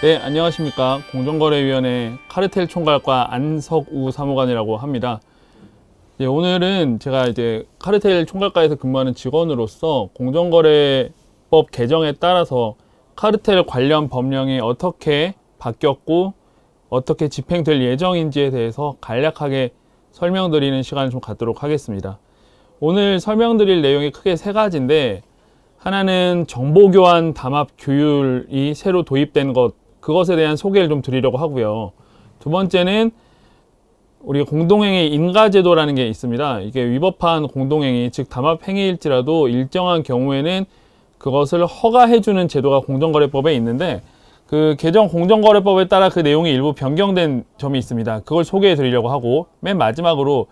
네, 안녕하십니까. 공정거래위원회 카르텔 총괄과 안석우 사무관이라고 합니다. 네, 오늘은 제가 이제 카르텔 총괄과에서 근무하는 직원으로서 공정거래법 개정에 따라서 카르텔 관련 법령이 어떻게 바뀌었고 어떻게 집행될 예정인지에 대해서 간략하게 설명드리는 시간을 좀 갖도록 하겠습니다. 오늘 설명드릴 내용이 크게 세 가지인데 하나는 정보교환 담합 규율이 새로 도입된 것 그것에 대한 소개를 좀 드리려고 하고요. 두 번째는 우리 공동행위 인가제도라는 게 있습니다. 이게 위법한 공동행위, 즉 담합행위일지라도 일정한 경우에는 그것을 허가해주는 제도가 공정거래법에 있는데 그 개정 공정거래법에 따라 그 내용이 일부 변경된 점이 있습니다. 그걸 소개해 드리려고 하고 맨 마지막으로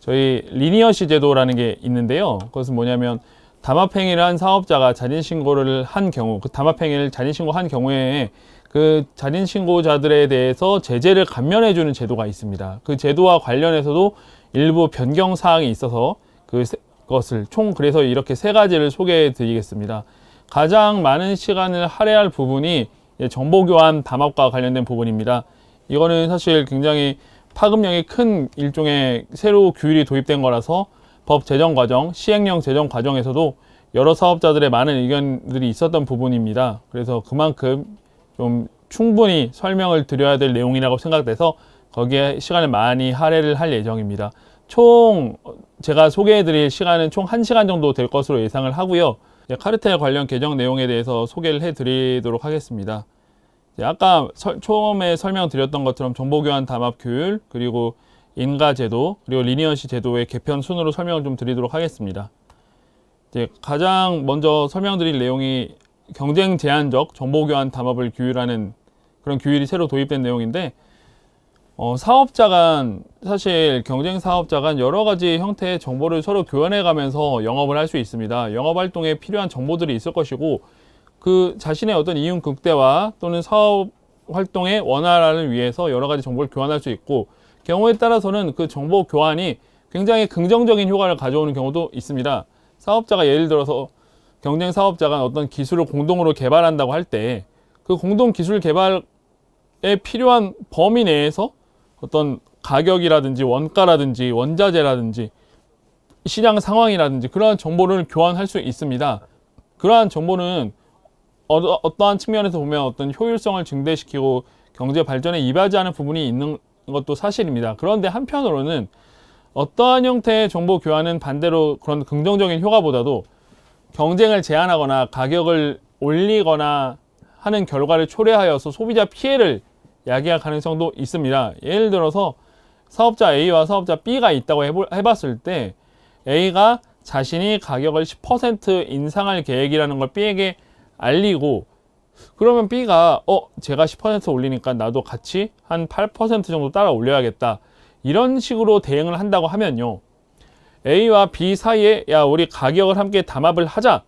저희 리니어시 제도라는 게 있는데요. 그것은 뭐냐면 담합행위를 한 사업자가 자진신고를 한 경우 그 담합행위를 자진신고한 경우에 그 자진신고자들에 대해서 제재를 감면해주는 제도가 있습니다. 그 제도와 관련해서도 일부 변경 사항이 있어서 그것을 총 그래서 이렇게 세 가지를 소개해 드리겠습니다. 가장 많은 시간을 할애할 부분이 정보교환 담합과 관련된 부분입니다. 이거는 사실 굉장히 파급력이 큰 일종의 새로 규율이 도입된 거라서 법 제정 과정, 시행령 제정 과정에서도 여러 사업자들의 많은 의견들이 있었던 부분입니다. 그래서 그만큼 좀 충분히 설명을 드려야 될 내용이라고 생각돼서 거기에 시간을 많이 할애를 할 예정입니다. 총 제가 소개해 드릴 시간은 총 1시간 정도 될 것으로 예상을 하고요. 카르텔 관련 개정 내용에 대해서 소개를 해 드리도록 하겠습니다. 아까 서, 처음에 설명드렸던 것처럼 정보교환 담합 규율 그리고 인가 제도 그리고 리니어시 제도의 개편 순으로 설명을 좀 드리도록 하겠습니다. 가장 먼저 설명드릴 내용이 경쟁 제한적 정보 교환 담합을 규율하는 그런 규율이 새로 도입된 내용인데 어, 사업자 간 사실 경쟁 사업자 간 여러 가지 형태의 정보를 서로 교환해 가면서 영업을 할 수 있습니다. 영업 활동에 필요한 정보들이 있을 것이고 그 자신의 어떤 이윤 극대화 또는 사업 활동의 원활화를 위해서 여러 가지 정보를 교환할 수 있고 경우에 따라서는 그 정보 교환이 굉장히 긍정적인 효과를 가져오는 경우도 있습니다. 사업자가 예를 들어서 경쟁 사업자가 어떤 기술을 공동으로 개발한다고 할 때 그 공동 기술 개발에 필요한 범위 내에서 어떤 가격이라든지 원가라든지 원자재라든지 시장 상황이라든지 그러한 정보를 교환할 수 있습니다. 그러한 정보는 어, 떠한 측면에서 보면 어떤 효율성을 증대시키고 경제 발전에 이바지하는 부분이 있는 것도 사실입니다. 그런데 한편으로는 어떠한 형태의 정보 교환은 반대로 그런 긍정적인 효과보다도 경쟁을 제한하거나 가격을 올리거나 하는 결과를 초래하여서 소비자 피해를 야기할 가능성도 있습니다. 예를 들어서 사업자 A와 사업자 B가 있다고 해봤을 때 A가 자신이 가격을 10% 인상할 계획이라는 걸 B에게 알리고 그러면 B가 어 제가 10% 올리니까 나도 같이 한 8% 정도 따라 올려야겠다 이런 식으로 대응을 한다고 하면요 A와 B 사이에 야 우리 가격을 함께 담합을 하자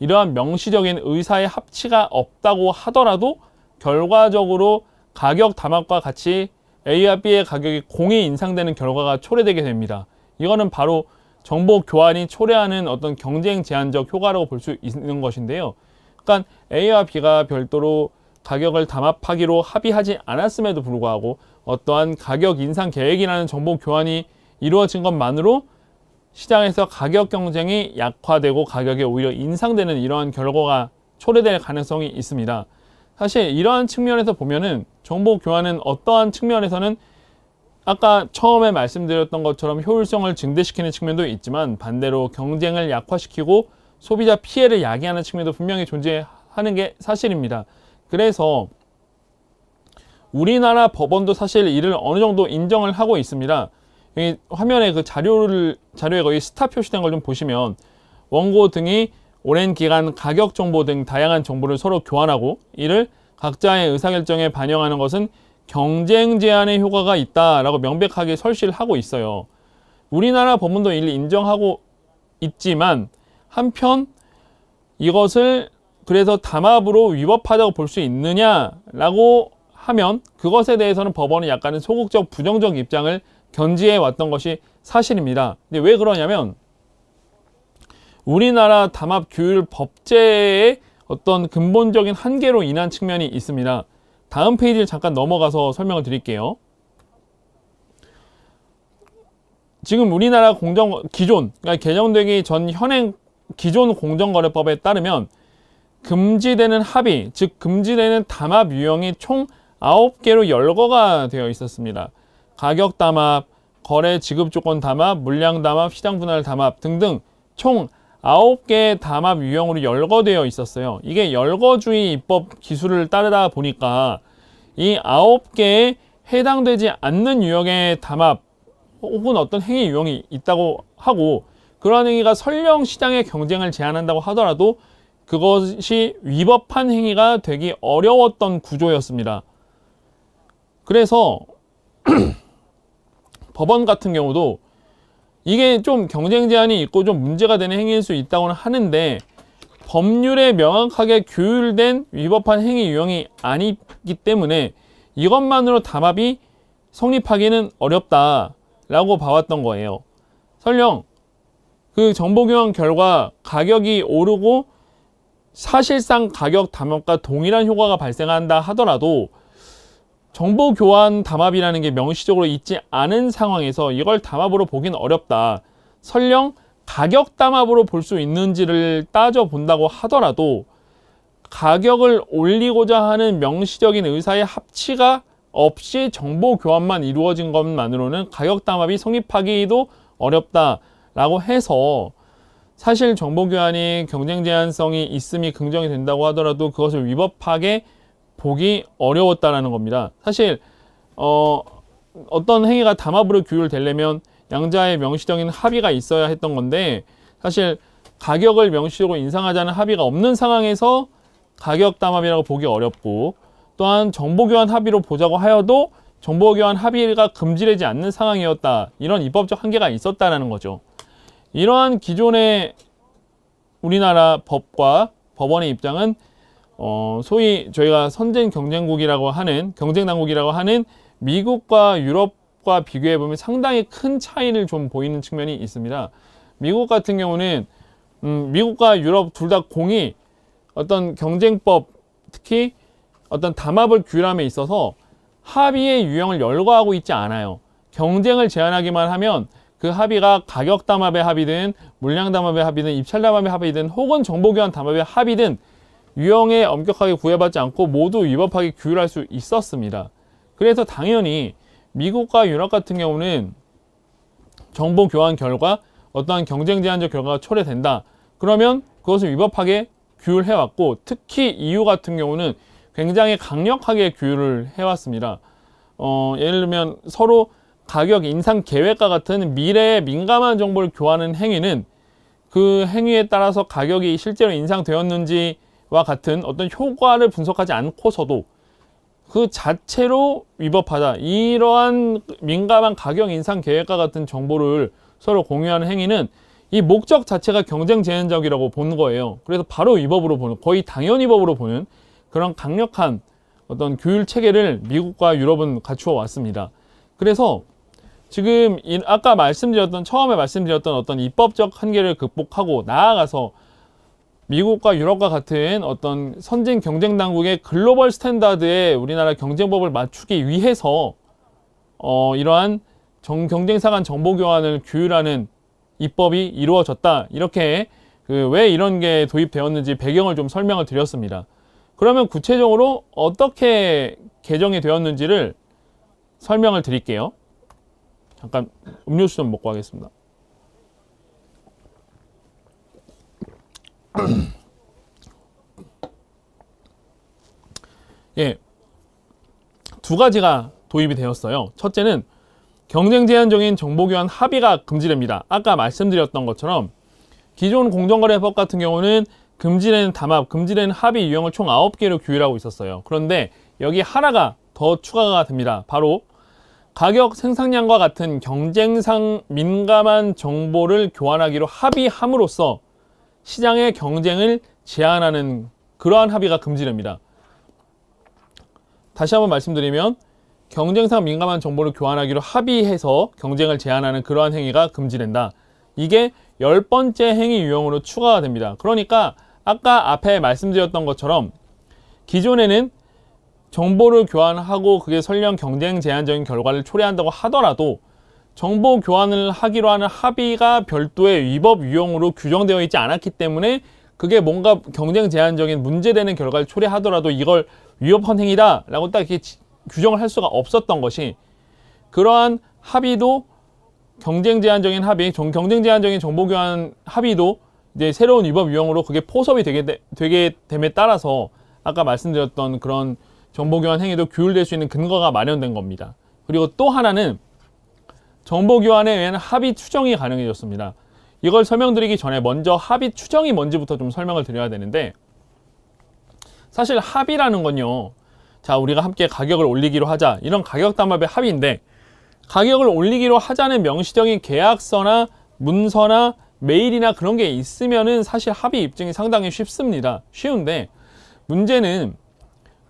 이러한 명시적인 의사의 합치가 없다고 하더라도 결과적으로 가격 담합과 같이 A와 B의 가격이 공이 인상되는 결과가 초래되게 됩니다. 이거는 바로 정보 교환이 초래하는 어떤 경쟁 제한적 효과라고 볼 수 있는 것인데요. 그러니까 A와 B가 별도로 가격을 담합하기로 합의하지 않았음에도 불구하고 어떠한 가격 인상 계획이라는 정보 교환이 이루어진 것만으로 시장에서 가격 경쟁이 약화되고 가격이 오히려 인상되는 이러한 결과가 초래될 가능성이 있습니다. 사실 이러한 측면에서 보면은 정보 교환은 어떠한 측면에서는 아까 처음에 말씀드렸던 것처럼 효율성을 증대시키는 측면도 있지만 반대로 경쟁을 약화시키고 소비자 피해를 야기하는 측면도 분명히 존재하는 게 사실입니다. 그래서 우리나라 법원도 사실 이를 어느 정도 인정을 하고 있습니다. 이 화면에 그 자료를 자료에 거의 스타 표시된 걸 좀 보시면 원고 등이 오랜 기간 가격 정보 등 다양한 정보를 서로 교환하고 이를 각자의 의사결정에 반영하는 것은 경쟁 제한의 효과가 있다라고 명백하게 설치를 하고 있어요. 우리나라 법문도 일를 인정하고 있지만 한편 이것을 그래서 담합으로 위법하다고 볼 수 있느냐라고 하면 그것에 대해서는 법원은 약간은 소극적 부정적 입장을 견지해 왔던 것이 사실입니다. 근데 왜 그러냐면 우리나라 담합 규율 법제의 어떤 근본적인 한계로 인한 측면이 있습니다. 다음 페이지를 잠깐 넘어가서 설명을 드릴게요. 지금 우리나라 공정 기존 그러니까 개정되기 전 현행 기존 공정거래법에 따르면 금지되는 합의 즉 금지되는 담합 유형이 총 9개로 열거가 되어 있었습니다. 가격 담합, 거래 지급 조건 담합, 물량 담합, 시장 분할 담합 등등 총 아홉 개의 담합 유형으로 열거되어 있었어요. 이게 열거주의 입법 기술을 따르다 보니까 이 아홉 개에 해당되지 않는 유형의 담합 혹은 어떤 행위 유형이 있다고 하고 그러한 행위가 설령 시장의 경쟁을 제한한다고 하더라도 그것이 위법한 행위가 되기 어려웠던 구조였습니다. 그래서 법원 같은 경우도 이게 좀 경쟁 제한이 있고 좀 문제가 되는 행위일 수 있다고는 하는데 법률에 명확하게 규율된 위법한 행위 유형이 아니기 때문에 이것만으로 담합이 성립하기는 어렵다라고 봐왔던 거예요. 설령 그 정보교환 결과 가격이 오르고 사실상 가격 담합과 동일한 효과가 발생한다 하더라도 정보 교환 담합이라는 게 명시적으로 있지 않은 상황에서 이걸 담합으로 보긴 어렵다. 설령 가격 담합으로 볼 수 있는지를 따져본다고 하더라도 가격을 올리고자 하는 명시적인 의사의 합치가 없이 정보 교환만 이루어진 것만으로는 가격 담합이 성립하기도 어렵다라고 해서 사실 정보 교환이 경쟁 제한성이 있음이 긍정이 된다고 하더라도 그것을 위법하게 보기 어려웠다라는 겁니다. 사실 어, 어떤 행위가 담합으로 규율되려면 양자의 명시적인 합의가 있어야 했던 건데 사실 가격을 명시적으로 인상하자는 합의가 없는 상황에서 가격 담합이라고 보기 어렵고 또한 정보교환 합의로 보자고 하여도 정보교환 합의가 금지되지 않는 상황이었다. 이런 입법적 한계가 있었다라는 거죠. 이러한 기존의 우리나라 법과 법원의 입장은 어, 소위 저희가 선진 경쟁국이라고 하는 경쟁 당국이라고 하는 미국과 유럽과 비교해 보면 상당히 큰 차이를 좀 보이는 측면이 있습니다. 미국 같은 경우는 음, 미국과 유럽 둘 다 공이 어떤 경쟁법 특히 어떤 담합을 규율함에 있어서 합의의 유형을 열거하고 있지 않아요. 경쟁을 제한하기만 하면 그 합의가 가격 담합의 합의든 물량 담합의 합의든 입찰 담합의 합의든 혹은 정보 교환 담합의 합의든 유형에 엄격하게 구애받지 않고 모두 위법하게 규율할 수 있었습니다. 그래서 당연히 미국과 유럽 같은 경우는 정보 교환 결과 어떠한 경쟁 제한적 결과가 초래된다. 그러면 그것을 위법하게 규율해왔고 특히 EU 같은 경우는 굉장히 강력하게 규율을 해왔습니다. 어, 예를 들면 서로 가격 인상 계획과 같은 미래에 민감한 정보를 교환하는 행위는 그 행위에 따라서 가격이 실제로 인상되었는지 와 같은 어떤 효과를 분석하지 않고서도 그 자체로 위법하다. 이러한 민감한 가격 인상 계획과 같은 정보를 서로 공유하는 행위는 이 목적 자체가 경쟁 제한적이라고 보는 거예요. 그래서 바로 위법으로 보는, 거의 당연 위법으로 보는 그런 강력한 어떤 규율 체계를 미국과 유럽은 갖추어 왔습니다. 그래서 지금 아까 말씀드렸던 처음에 말씀드렸던 어떤 입법적 한계를 극복하고 나아가서 미국과 유럽과 같은 어떤 선진 경쟁 당국의 글로벌 스탠다드에 우리나라 경쟁법을 맞추기 위해서 어, 이러한 정, 경쟁사 간 정보 교환을 규율하는 입법이 이루어졌다. 이렇게 그왜 이런 게 도입되었는지 배경을 좀 설명을 드렸습니다. 그러면 구체적으로 어떻게 개정이 되었는지를 설명을 드릴게요. 잠깐 음료수 좀 먹고 하겠습니다. 음. 예, 두 가지가 도입이 되었어요. 첫째는 경쟁 제한적인 정보교환 합의가 금지됩니다. 아까 말씀드렸던 것처럼 기존 공정거래법 같은 경우는 금지된 담합, 금지된 합의 유형을 총 9개로 규율하고 있었어요. 그런데 여기 하나가 더 추가가 됩니다. 바로 가격 생산량과 같은 경쟁상 민감한 정보를 교환하기로 합의함으로써 시장의 경쟁을 제한하는 그러한 합의가 금지됩니다. 다시 한번 말씀드리면 경쟁상 민감한 정보를 교환하기로 합의해서 경쟁을 제한하는 그러한 행위가 금지된다. 이게 열 번째 행위 유형으로 추가가 됩니다. 그러니까 아까 앞에 말씀드렸던 것처럼 기존에는 정보를 교환하고 그게 설령 경쟁 제한적인 결과를 초래한다고 하더라도 정보 교환을 하기로 하는 합의가 별도의 위법 유형으로 규정되어 있지 않았기 때문에 그게 뭔가 경쟁 제한적인 문제되는 결과를 초래하더라도 이걸 위협한 행위다 라고 딱 이렇게 규정을 할 수가 없었던 것이 그러한 합의도 경쟁 제한적인 합의, 경쟁 제한적인 정보 교환 합의도 이제 새로운 위법 유형으로 그게 포섭이 되게, 되, 되게 됨에 따라서 아까 말씀드렸던 그런 정보 교환 행위도 규율될 수 있는 근거가 마련된 겁니다. 그리고 또 하나는 정보 교환에 의한 합의 추정이 가능해졌습니다. 이걸 설명드리기 전에 먼저 합의 추정이 뭔지부터 좀 설명을 드려야 되는데 사실 합의라는 건요. 자, 우리가 함께 가격을 올리기로 하자. 이런 가격 담합의 합의인데 가격을 올리기로 하자는 명시적인 계약서나 문서나 메일이나 그런 게 있으면은 사실 합의 입증이 상당히 쉽습니다. 쉬운데 문제는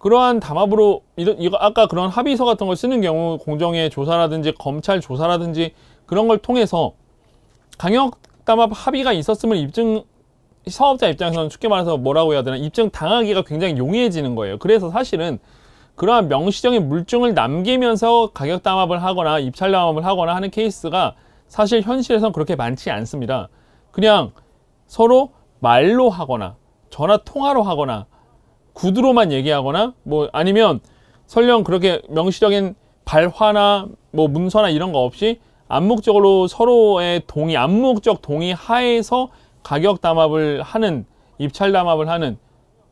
그러한 담합으로 이런 이거 아까 그런 합의서 같은 걸 쓰는 경우 공정의 조사라든지 검찰 조사라든지 그런 걸 통해서 강력 담합 합의가 있었음을 입증 사업자 입장에서는 쉽게 말해서 뭐라고 해야 되나 입증 당하기가 굉장히 용이해지는 거예요. 그래서 사실은 그러한 명시적인 물증을 남기면서 가격 담합을 하거나 입찰 담합을 하거나 하는 케이스가 사실 현실에선 그렇게 많지 않습니다. 그냥 서로 말로 하거나 전화 통화로 하거나 구두로만 얘기하거나 뭐 아니면 설령 그렇게 명시적인 발화나 뭐 문서나 이런 거 없이 암묵적으로 서로의 동의, 암묵적 동의 하에서 가격 담합을 하는, 입찰 담합을 하는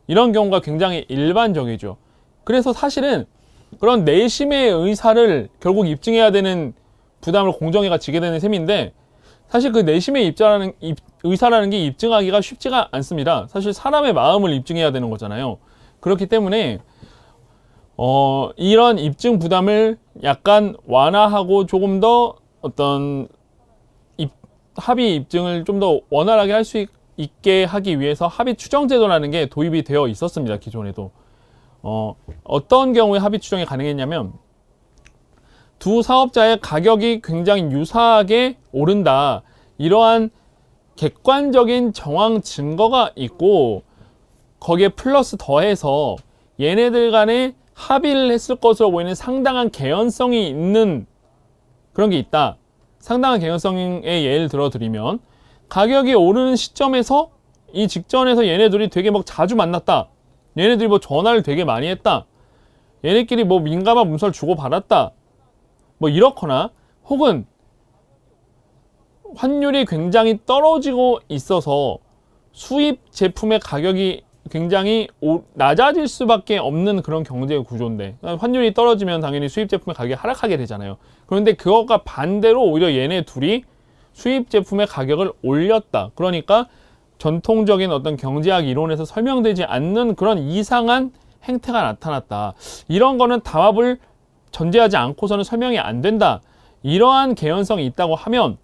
이런 경우가 굉장히 일반적이죠. 그래서 사실은 그런 내심의 의사를 결국 입증해야 되는 부담을 공정위가 지게 되는 셈인데 사실 그 내심의 입자라는, 입, 의사라는 게 입증하기가 쉽지가 않습니다. 사실 사람의 마음을 입증해야 되는 거잖아요. 그렇기 때문에 어, 이런 입증 부담을 약간 완화하고 조금 더 어떤 입, 합의 입증을 좀 더 원활하게 할 수 있게 하기 위해서 합의 추정 제도라는 게 도입이 되어 있었습니다. 기존에도. 어, 어떤 경우에 합의 추정이 가능했냐면 두 사업자의 가격이 굉장히 유사하게 오른다. 이러한 객관적인 정황 증거가 있고 거기에 플러스 더해서 얘네들 간에 합의를 했을 것으로 보이는 상당한 개연성이 있는 그런 게 있다. 상당한 개연성의 예를 들어드리면 가격이 오르는 시점에서 이 직전에서 얘네들이 되게 막 자주 만났다. 얘네들이 뭐 전화를 되게 많이 했다. 얘네끼리 뭐 민감한 문서를 주고받았다. 뭐 이렇거나 혹은 환율이 굉장히 떨어지고 있어서 수입 제품의 가격이 굉장히 낮아질 수밖에 없는 그런 경제 구조인데 그러니까 환율이 떨어지면 당연히 수입 제품의 가격이 하락하게 되잖아요. 그런데 그것과 반대로 오히려 얘네 둘이 수입 제품의 가격을 올렸다. 그러니까 전통적인 어떤 경제학 이론에서 설명되지 않는 그런 이상한 행태가 나타났다. 이런 거는 담합을 전제하지 않고서는 설명이 안 된다. 이러한 개연성이 있다고 하면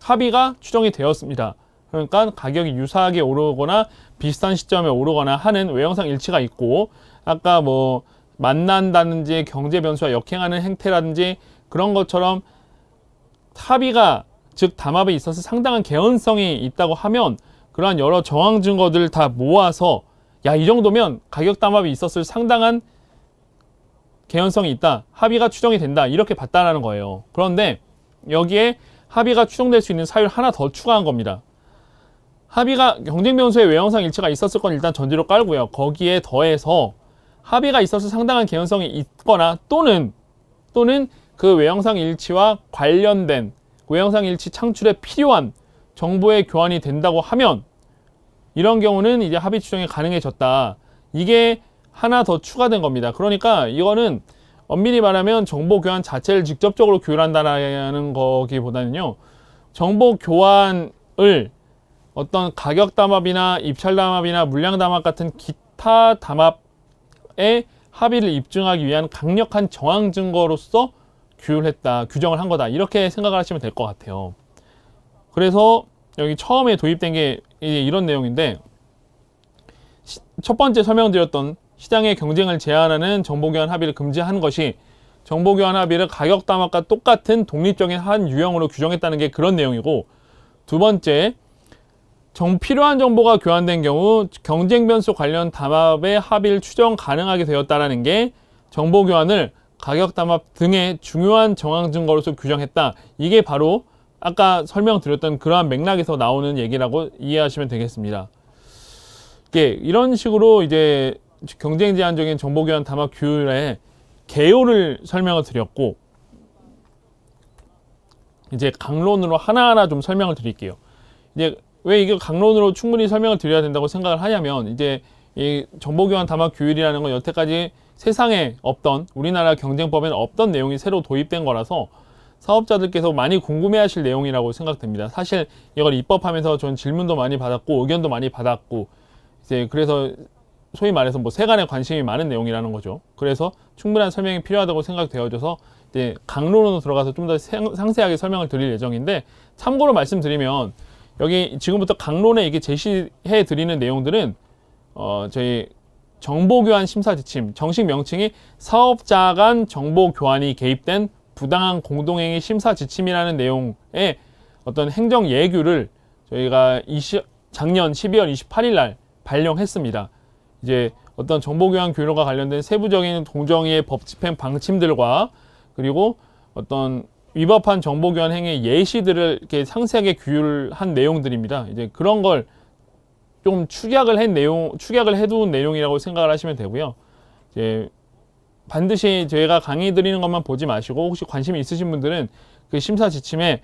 합의가 추정이 되었습니다. 그러니까 가격이 유사하게 오르거나 비슷한 시점에 오르거나 하는 외형상 일치가 있고 아까 뭐 만난다든지 경제 변수와 역행하는 행태라든지 그런 것처럼 합의가 즉 담합에 있어서 상당한 개연성이 있다고 하면 그러한 여러 저항 증거들을 다 모아서 야 이 정도면 가격 담합이 있었을 상당한 개연성이 있다 합의가 추정이 된다 이렇게 봤다라는 거예요 그런데 여기에 합의가 추정될 수 있는 사유를 하나 더 추가한 겁니다 합의가 경쟁 변수에 외형상 일치가 있었을 건 일단 전제로 깔고요. 거기에 더해서 합의가 있어서 상당한 개연성이 있거나 또는 또는 그 외형상 일치와 관련된 그 외형상 일치 창출에 필요한 정보의 교환이 된다고 하면 이런 경우는 이제 합의 추정이 가능해졌다. 이게 하나 더 추가된 겁니다. 그러니까 이거는 엄밀히 말하면 정보 교환 자체를 직접적으로 교율한다는 거기보다는요. 정보 교환을 어떤 가격 담합이나 입찰 담합이나 물량 담합 같은 기타 담합의 합의를 입증하기 위한 강력한 정황 증거로서 규율했다, 규정을 한 거다 이렇게 생각을 하시면 될 것 같아요. 그래서 여기 처음에 도입된 게 이런 내용인데 시, 첫 번째 설명드렸던 시장의 경쟁을 제한하는 정보교환 합의를 금지하는 것이 정보교환 합의를 가격 담합과 똑같은 독립적인 한 유형으로 규정했다는 게 그런 내용이고 두 번째 정, 필요한 정보가 교환된 경우 경쟁 변수 관련 담합의 합의를 추정 가능하게 되었다라는 게 정보 교환을 가격 담합 등의 중요한 정황 증거로서 규정했다. 이게 바로 아까 설명드렸던 그러한 맥락에서 나오는 얘기라고 이해하시면 되겠습니다. 예, 이런 식으로 이제 경쟁 제한적인 정보 교환 담합 규율의 개요를 설명을 드렸고 이제 강론으로 하나하나 좀 설명을 드릴게요. 이제 왜 이게 강론으로 충분히 설명을 드려야 된다고 생각을 하냐면 이제 이 정보교환 담합 규율이라는 건 여태까지 세상에 없던 우리나라 경쟁법에는 없던 내용이 새로 도입된 거라서 사업자들께서 많이 궁금해하실 내용이라고 생각됩니다. 사실 이걸 입법하면서 전 질문도 많이 받았고 의견도 많이 받았고 이제 그래서 소위 말해서 뭐 세간에 관심이 많은 내용이라는 거죠. 그래서 충분한 설명이 필요하다고 생각되어져서 이제 강론으로 들어가서 좀 더 상세하게 설명을 드릴 예정인데 참고로 말씀드리면 여기 지금부터 강론에 이게 제시해 드리는 내용들은 어, 저희 정보교환 심사 지침 정식 명칭이 사업자 간 정보교환이 개입된 부당한 공동행위 심사 지침이라는 내용의 어떤 행정 예규를 저희가 20, 작년 12월 28일 날 발령했습니다. 이제 어떤 정보교환 규율과 관련된 세부적인 동정의법 집행 방침들과 그리고 어떤 위법한 정보 교환 행위 예시들을 이렇게 상세하게 규율한 내용들입니다. 이제 그런 걸 좀 축약을 한 내용, 축약을 해둔 내용이라고 생각을 하시면 되고요. 이제 반드시 저희가 강의 드리는 것만 보지 마시고 혹시 관심이 있으신 분들은 그 심사 지침에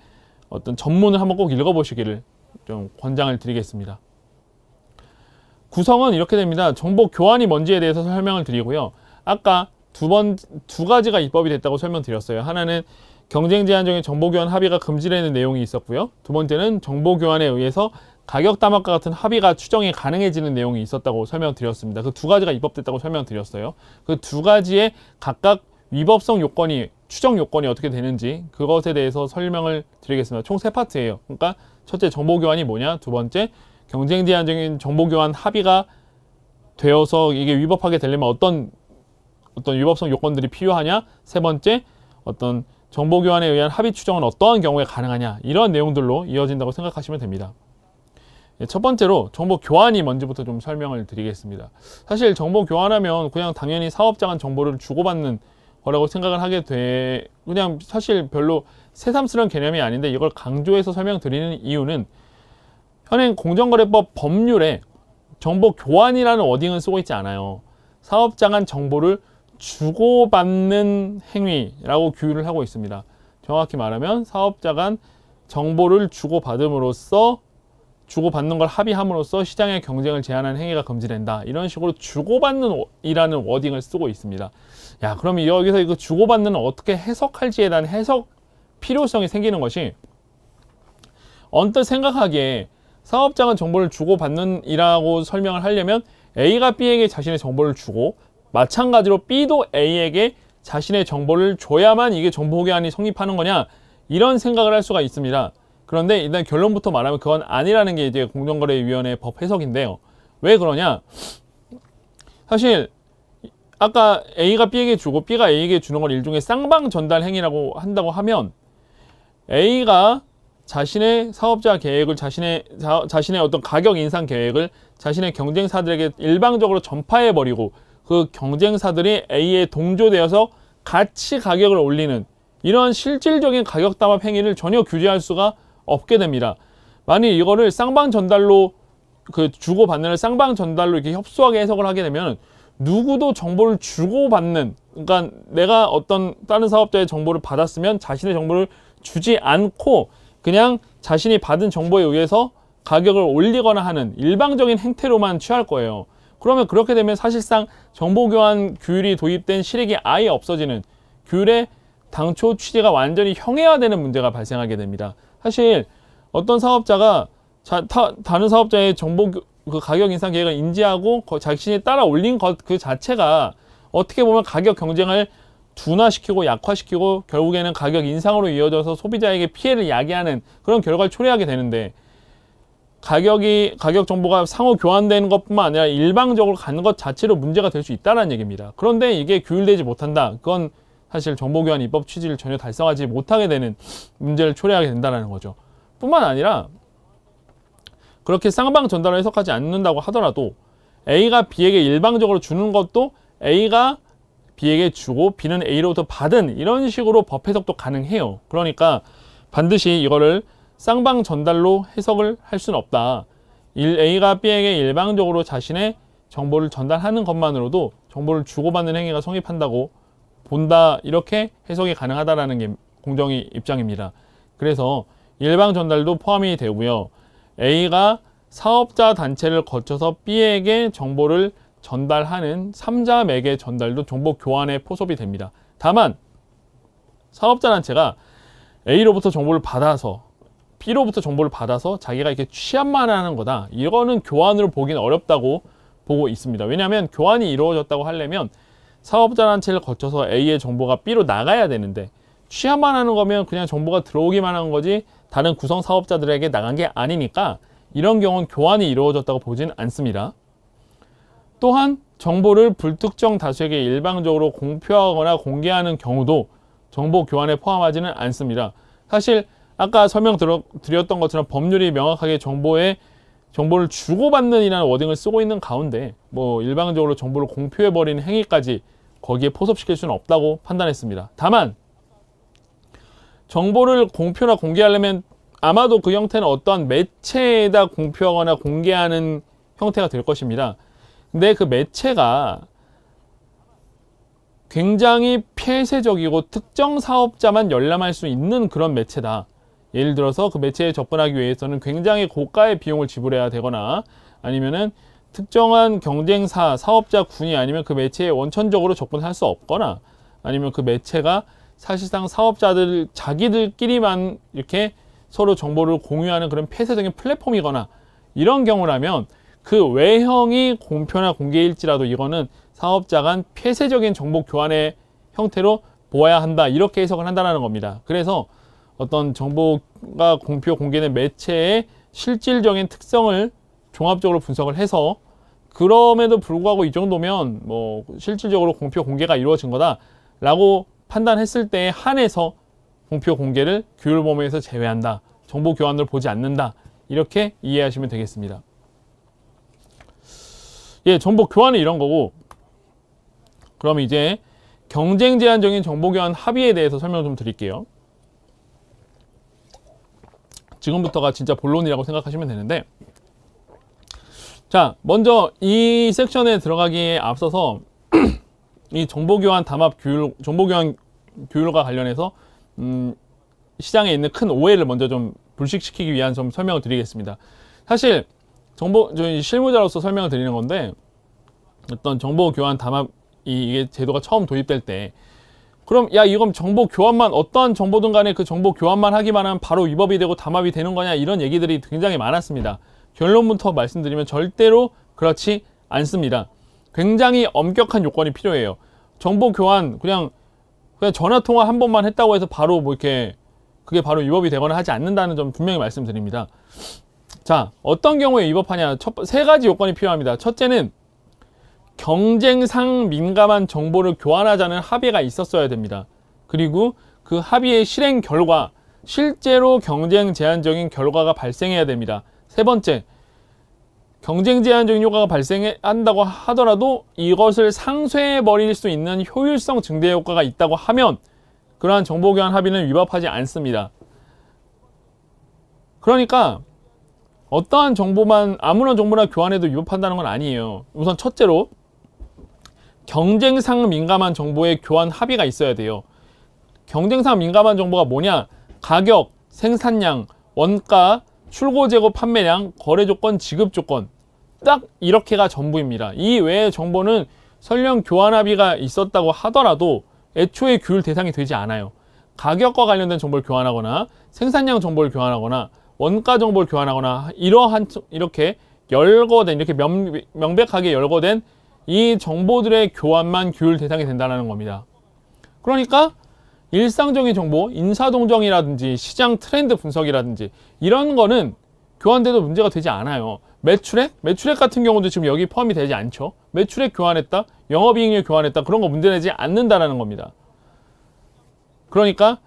어떤 전문을 한번 꼭 읽어보시기를 좀 권장을 드리겠습니다. 구성은 이렇게 됩니다. 정보 교환이 뭔지에 대해서 설명을 드리고요. 아까 두 번, 두 가지가 입법이 됐다고 설명드렸어요. 하나는 경쟁 제한적인 정보 교환 합의가 금지되는 내용이 있었고요. 두 번째는 정보 교환에 의해서 가격 담합과 같은 합의가 추정이 가능해지는 내용이 있었다고 설명드렸습니다. 그 두 가지가 입법됐다고 설명드렸어요. 그 두 가지의 각각 위법성 요건이 추정 요건이 어떻게 되는지 그것에 대해서 설명을 드리겠습니다. 총 세 파트예요. 그러니까 첫째 정보 교환이 뭐냐, 두 번째 경쟁 제한적인 정보 교환 합의가 되어서 이게 위법하게 되려면 어떤 어떤 위법성 요건들이 필요하냐, 세 번째 어떤 정보 교환에 의한 합의 추정은 어떠한 경우에 가능하냐 이런 내용들로 이어진다고 생각하시면 됩니다. 예, 첫 번째로 정보 교환이 뭔지부터 좀 설명을 드리겠습니다. 사실 정보 교환하면 그냥 당연히 사업자 간 정보를 주고받는 거라고 생각을 하게 돼 그냥 사실 별로 새삼스러운 개념이 아닌데 이걸 강조해서 설명드리는 이유는 현행 공정거래법 법률에 정보 교환이라는 워딩은 쓰고 있지 않아요. 사업자 간 정보를 주고받는 행위라고 규율을 하고 있습니다. 정확히 말하면 사업자 간 정보를 주고받음으로써 주고받는 걸 합의함으로써 시장의 경쟁을 제한하는 행위가 금지된다. 이런 식으로 주고받는 이라는 워딩을 쓰고 있습니다. 야, 그럼 여기서 이거 주고받는 어떻게 해석할지에 대한 해석 필요성이 생기는 것이 언뜻 생각하기에 사업자간 정보를 주고받는 이라고 설명을 하려면 A가 B에게 자신의 정보를 주고 마찬가지로 B도 A에게 자신의 정보를 줘야만 이게 정보 호기안이 성립하는 거냐 이런 생각을 할 수가 있습니다. 그런데 일단 결론부터 말하면 그건 아니라는 게 이제 공정거래위원회 법 해석인데요. 왜 그러냐? 사실 아까 A가 B에게 주고 B가 A에게 주는 걸 일종의 쌍방 전달 행위라고 한다고 하면 A가 자신의 사업자 계획을 자신의 자, 신의 어떤 가격 인상 계획을 자신의 경쟁사들에게 일방적으로 전파해 버리고 그 경쟁사들이 A에 동조되어서 같이 가격을 올리는 이런 실질적인 가격 담합 행위를 전혀 규제할 수가 없게 됩니다. 만일 이거를 쌍방 전달로 그 주고 받는 쌍방 전달로 이렇게 협소하게 해석을 하게 되면 누구도 정보를 주고 받는 그러니까 내가 어떤 다른 사업자의 정보를 받았으면 자신의 정보를 주지 않고 그냥 자신이 받은 정보에 의해서 가격을 올리거나 하는 일방적인 행태로만 취할 거예요. 그러면 그렇게 되면 사실상 정보교환 규율이 도입된 실익이 아예 없어지는 규율의 당초 취지가 완전히 형해화되는 문제가 발생하게 됩니다. 사실 어떤 사업자가 자, 타, 다른 사업자의 정보 그 가격 인상 계획을 인지하고 그 자신이 따라 올린 것 그 자체가 어떻게 보면 가격 경쟁을 둔화시키고 약화시키고 결국에는 가격 인상으로 이어져서 소비자에게 피해를 야기하는 그런 결과를 초래하게 되는데 가격이 가격 정보가 상호 교환되는 것뿐만 아니라 일방적으로 가는 것 자체로 문제가 될 수 있다는 얘기입니다. 그런데 이게 규율되지 못한다. 그건 사실 정보 교환 입법 취지를 전혀 달성하지 못하게 되는 문제를 초래하게 된다는 거죠. 뿐만 아니라 그렇게 쌍방 전달을 해석하지 않는다고 하더라도 A가 B에게 일방적으로 주는 것도 A가 B에게 주고 B는 A로부터 받은 이런 식으로 법 해석도 가능해요. 그러니까 반드시 이거를 쌍방 전달로 해석을 할 수는 없다. A가 B에게 일방적으로 자신의 정보를 전달하는 것만으로도 정보를 주고받는 행위가 성립한다고 본다 이렇게 해석이 가능하다는게 공정의 입장입니다. 그래서 일방 전달도 포함이 되고요. A가 사업자 단체를 거쳐서 B에게 정보를 전달하는 3자 맥의 전달도 정보 교환에 포섭이 됩니다. 다만 사업자 단체가 A로부터 정보를 받아서 B로부터 정보를 받아서 자기가 이렇게 취합만 하는 거다. 이거는 교환으로 보기는 어렵다고 보고 있습니다. 왜냐하면 교환이 이루어졌다고 하려면 사업자단체를 거쳐서 A의 정보가 B로 나가야 되는데 취합만 하는 거면 그냥 정보가 들어오기만 한 거지 다른 구성 사업자들에게 나간 게 아니니까 이런 경우는 교환이 이루어졌다고 보지는 않습니다. 또한 정보를 불특정 다수에게 일방적으로 공표하거나 공개하는 경우도 정보 교환에 포함하지는 않습니다. 사실 아까 설명 드렸던 것처럼 법률이 명확하게 정보에 정보를 주고받는 이라는 워딩을 쓰고 있는 가운데 뭐 일방적으로 정보를 공표해버리는 행위까지 거기에 포섭시킬 수는 없다고 판단했습니다. 다만 정보를 공표나 공개하려면 아마도 그 형태는 어떠한 매체에다 공표하거나 공개하는 형태가 될 것입니다. 근데 그 매체가 굉장히 폐쇄적이고 특정 사업자만 열람할 수 있는 그런 매체다. 예를 들어서 그 매체에 접근하기 위해서는 굉장히 고가의 비용을 지불해야 되거나 아니면은 특정한 경쟁사, 사업자, 군이 아니면 그 매체에 원천적으로 접근할 수 없거나 아니면 그 매체가 사실상 사업자들 자기들끼리만 이렇게 서로 정보를 공유하는 그런 폐쇄적인 플랫폼이거나 이런 경우라면 그 외형이 공표나 공개일지라도 이거는 사업자 간 폐쇄적인 정보 교환의 형태로 보아야 한다 이렇게 해석을 한다는 겁니다. 그래서 어떤 정보가 공표 공개된 매체의 실질적인 특성을 종합적으로 분석을 해서 그럼에도 불구하고 이 정도면 뭐 실질적으로 공표 공개가 이루어진 거다라고 판단했을 때에 한해서 공표 공개를 규율 범위에서 제외한다. 정보 교환을 보지 않는다. 이렇게 이해하시면 되겠습니다. 예, 정보 교환은 이런 거고 그럼 이제 경쟁 제한적인 정보 교환 합의에 대해서 설명 좀 드릴게요. 지금부터가 진짜 본론이라고 생각하시면 되는데 자 먼저 이 섹션에 들어가기에 앞서서 이 정보교환 담합 규율 정보교환 규율과 관련해서 음, 시장에 있는 큰 오해를 먼저 좀 불식시키기 위한 좀 설명을 드리겠습니다 사실 정보 저희 실무자로서 설명을 드리는 건데 어떤 정보교환 담합 이, 이게 제도가 처음 도입될 때 그럼 야 이건 정보 교환만 어떠한 정보든 간에 그 정보 교환만 하기만 하면 바로 위법이 되고 담합이 되는 거냐 이런 얘기들이 굉장히 많았습니다. 결론부터 말씀드리면 절대로 그렇지 않습니다. 굉장히 엄격한 요건이 필요해요. 정보 교환 그냥 그냥 전화 통화 한 번만 했다고 해서 바로 뭐 이렇게 그게 바로 위법이 되거나 하지 않는다는 점 분명히 말씀드립니다. 자, 어떤 경우에 위법하냐? 첫, 세 가지 요건이 필요합니다. 첫째는 경쟁상 민감한 정보를 교환하자는 합의가 있었어야 됩니다. 그리고 그 합의의 실행 결과 실제로 경쟁 제한적인 결과가 발생해야 됩니다. 세 번째, 경쟁 제한적인 효과가 발생한다고 하더라도 이것을 상쇄해 버릴 수 있는 효율성 증대 효과가 있다고 하면 그러한 정보 교환 합의는 위법하지 않습니다. 그러니까 어떠한 정보만 아무런 정보나 교환해도 위법한다는 건 아니에요. 우선 첫째로 경쟁상 민감한 정보의 교환 합의가 있어야 돼요. 경쟁상 민감한 정보가 뭐냐? 가격, 생산량, 원가, 출고 재고 판매량, 거래 조건, 지급 조건 딱 이렇게가 전부입니다. 이 외의 정보는 설령 교환 합의가 있었다고 하더라도 애초에 규율 대상이 되지 않아요. 가격과 관련된 정보를 교환하거나 생산량 정보를 교환하거나 원가 정보를 교환하거나 이러한 이렇게 열거된 이렇게 명, 명백하게 열거된 이 정보들의 교환만 규율 대상이 된다는 겁니다. 그러니까 일상적인 정보, 인사동정이라든지 시장 트렌드 분석이라든지 이런 거는 교환돼도 문제가 되지 않아요. 매출액? 매출액 같은 경우도 지금 여기 포함이 되지 않죠. 매출액 교환했다, 영업이익률 교환했다 그런 거 문제되지 않는다라는 겁니다. 그러니까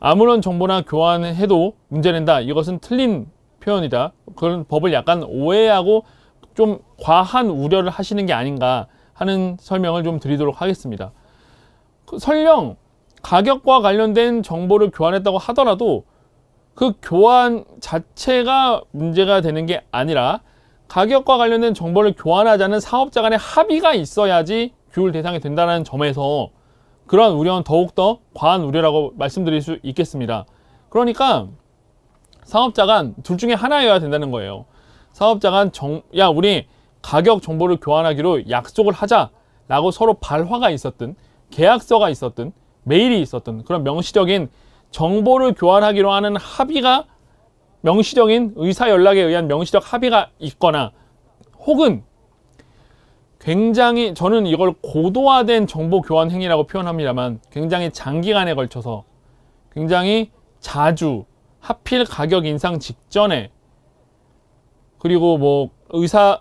아무런 정보나 교환해도 문제된다 이것은 틀린 표현이다. 그런 법을 약간 오해하고 좀 과한 우려를 하시는 게 아닌가 하는 설명을 좀 드리도록 하겠습니다. 그 설령 가격과 관련된 정보를 교환했다고 하더라도 그 교환 자체가 문제가 되는 게 아니라 가격과 관련된 정보를 교환하자는 사업자 간의 합의가 있어야지 규율 대상이 된다는 점에서 그러한 우려는 더욱더 과한 우려라고 말씀드릴 수 있겠습니다. 그러니까 사업자 간 둘 중에 하나여야 된다는 거예요. 사업자간 정, 야 우리 가격 정보를 교환하기로 약속을 하자라고 서로 발화가 있었든 계약서가 있었든 메일이 있었든 그런 명시적인 정보를 교환하기로 하는 합의가 명시적인 의사 연락에 의한 명시적 합의가 있거나 혹은 굉장히 저는 이걸 고도화된 정보 교환 행위라고 표현합니다만 굉장히 장기간에 걸쳐서 굉장히 자주 하필 가격 인상 직전에 그리고 뭐 의사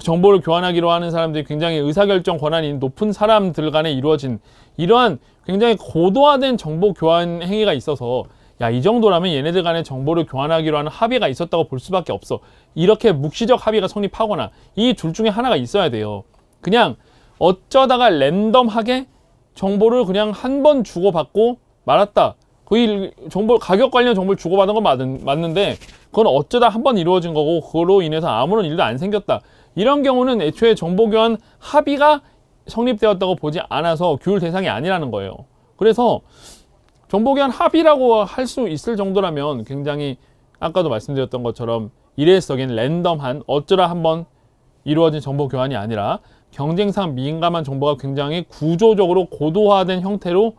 정보를 교환하기로 하는 사람들이 굉장히 의사결정 권한이 높은 사람들 간에 이루어진 이러한 굉장히 고도화된 정보 교환 행위가 있어서 야 이 정도라면 얘네들 간에 정보를 교환하기로 하는 합의가 있었다고 볼 수밖에 없어 이렇게 묵시적 합의가 성립하거나 이 둘 중에 하나가 있어야 돼요 그냥 어쩌다가 랜덤하게 정보를 그냥 한 번 주고받고 말았다 그 정보 가격 관련 정보를 주고받은 건 맞은, 맞는데 그건 어쩌다 한 번 이루어진 거고 그로 인해서 아무런 일도 안 생겼다 이런 경우는 애초에 정보 교환 합의가 성립되었다고 보지 않아서 규율 대상이 아니라는 거예요 그래서 정보 교환 합의라고 할 수 있을 정도라면 굉장히 아까도 말씀드렸던 것처럼 일회성인 랜덤한 어쩌다 한번 이루어진 정보 교환이 아니라 경쟁상 민감한 정보가 굉장히 구조적으로 고도화된 형태로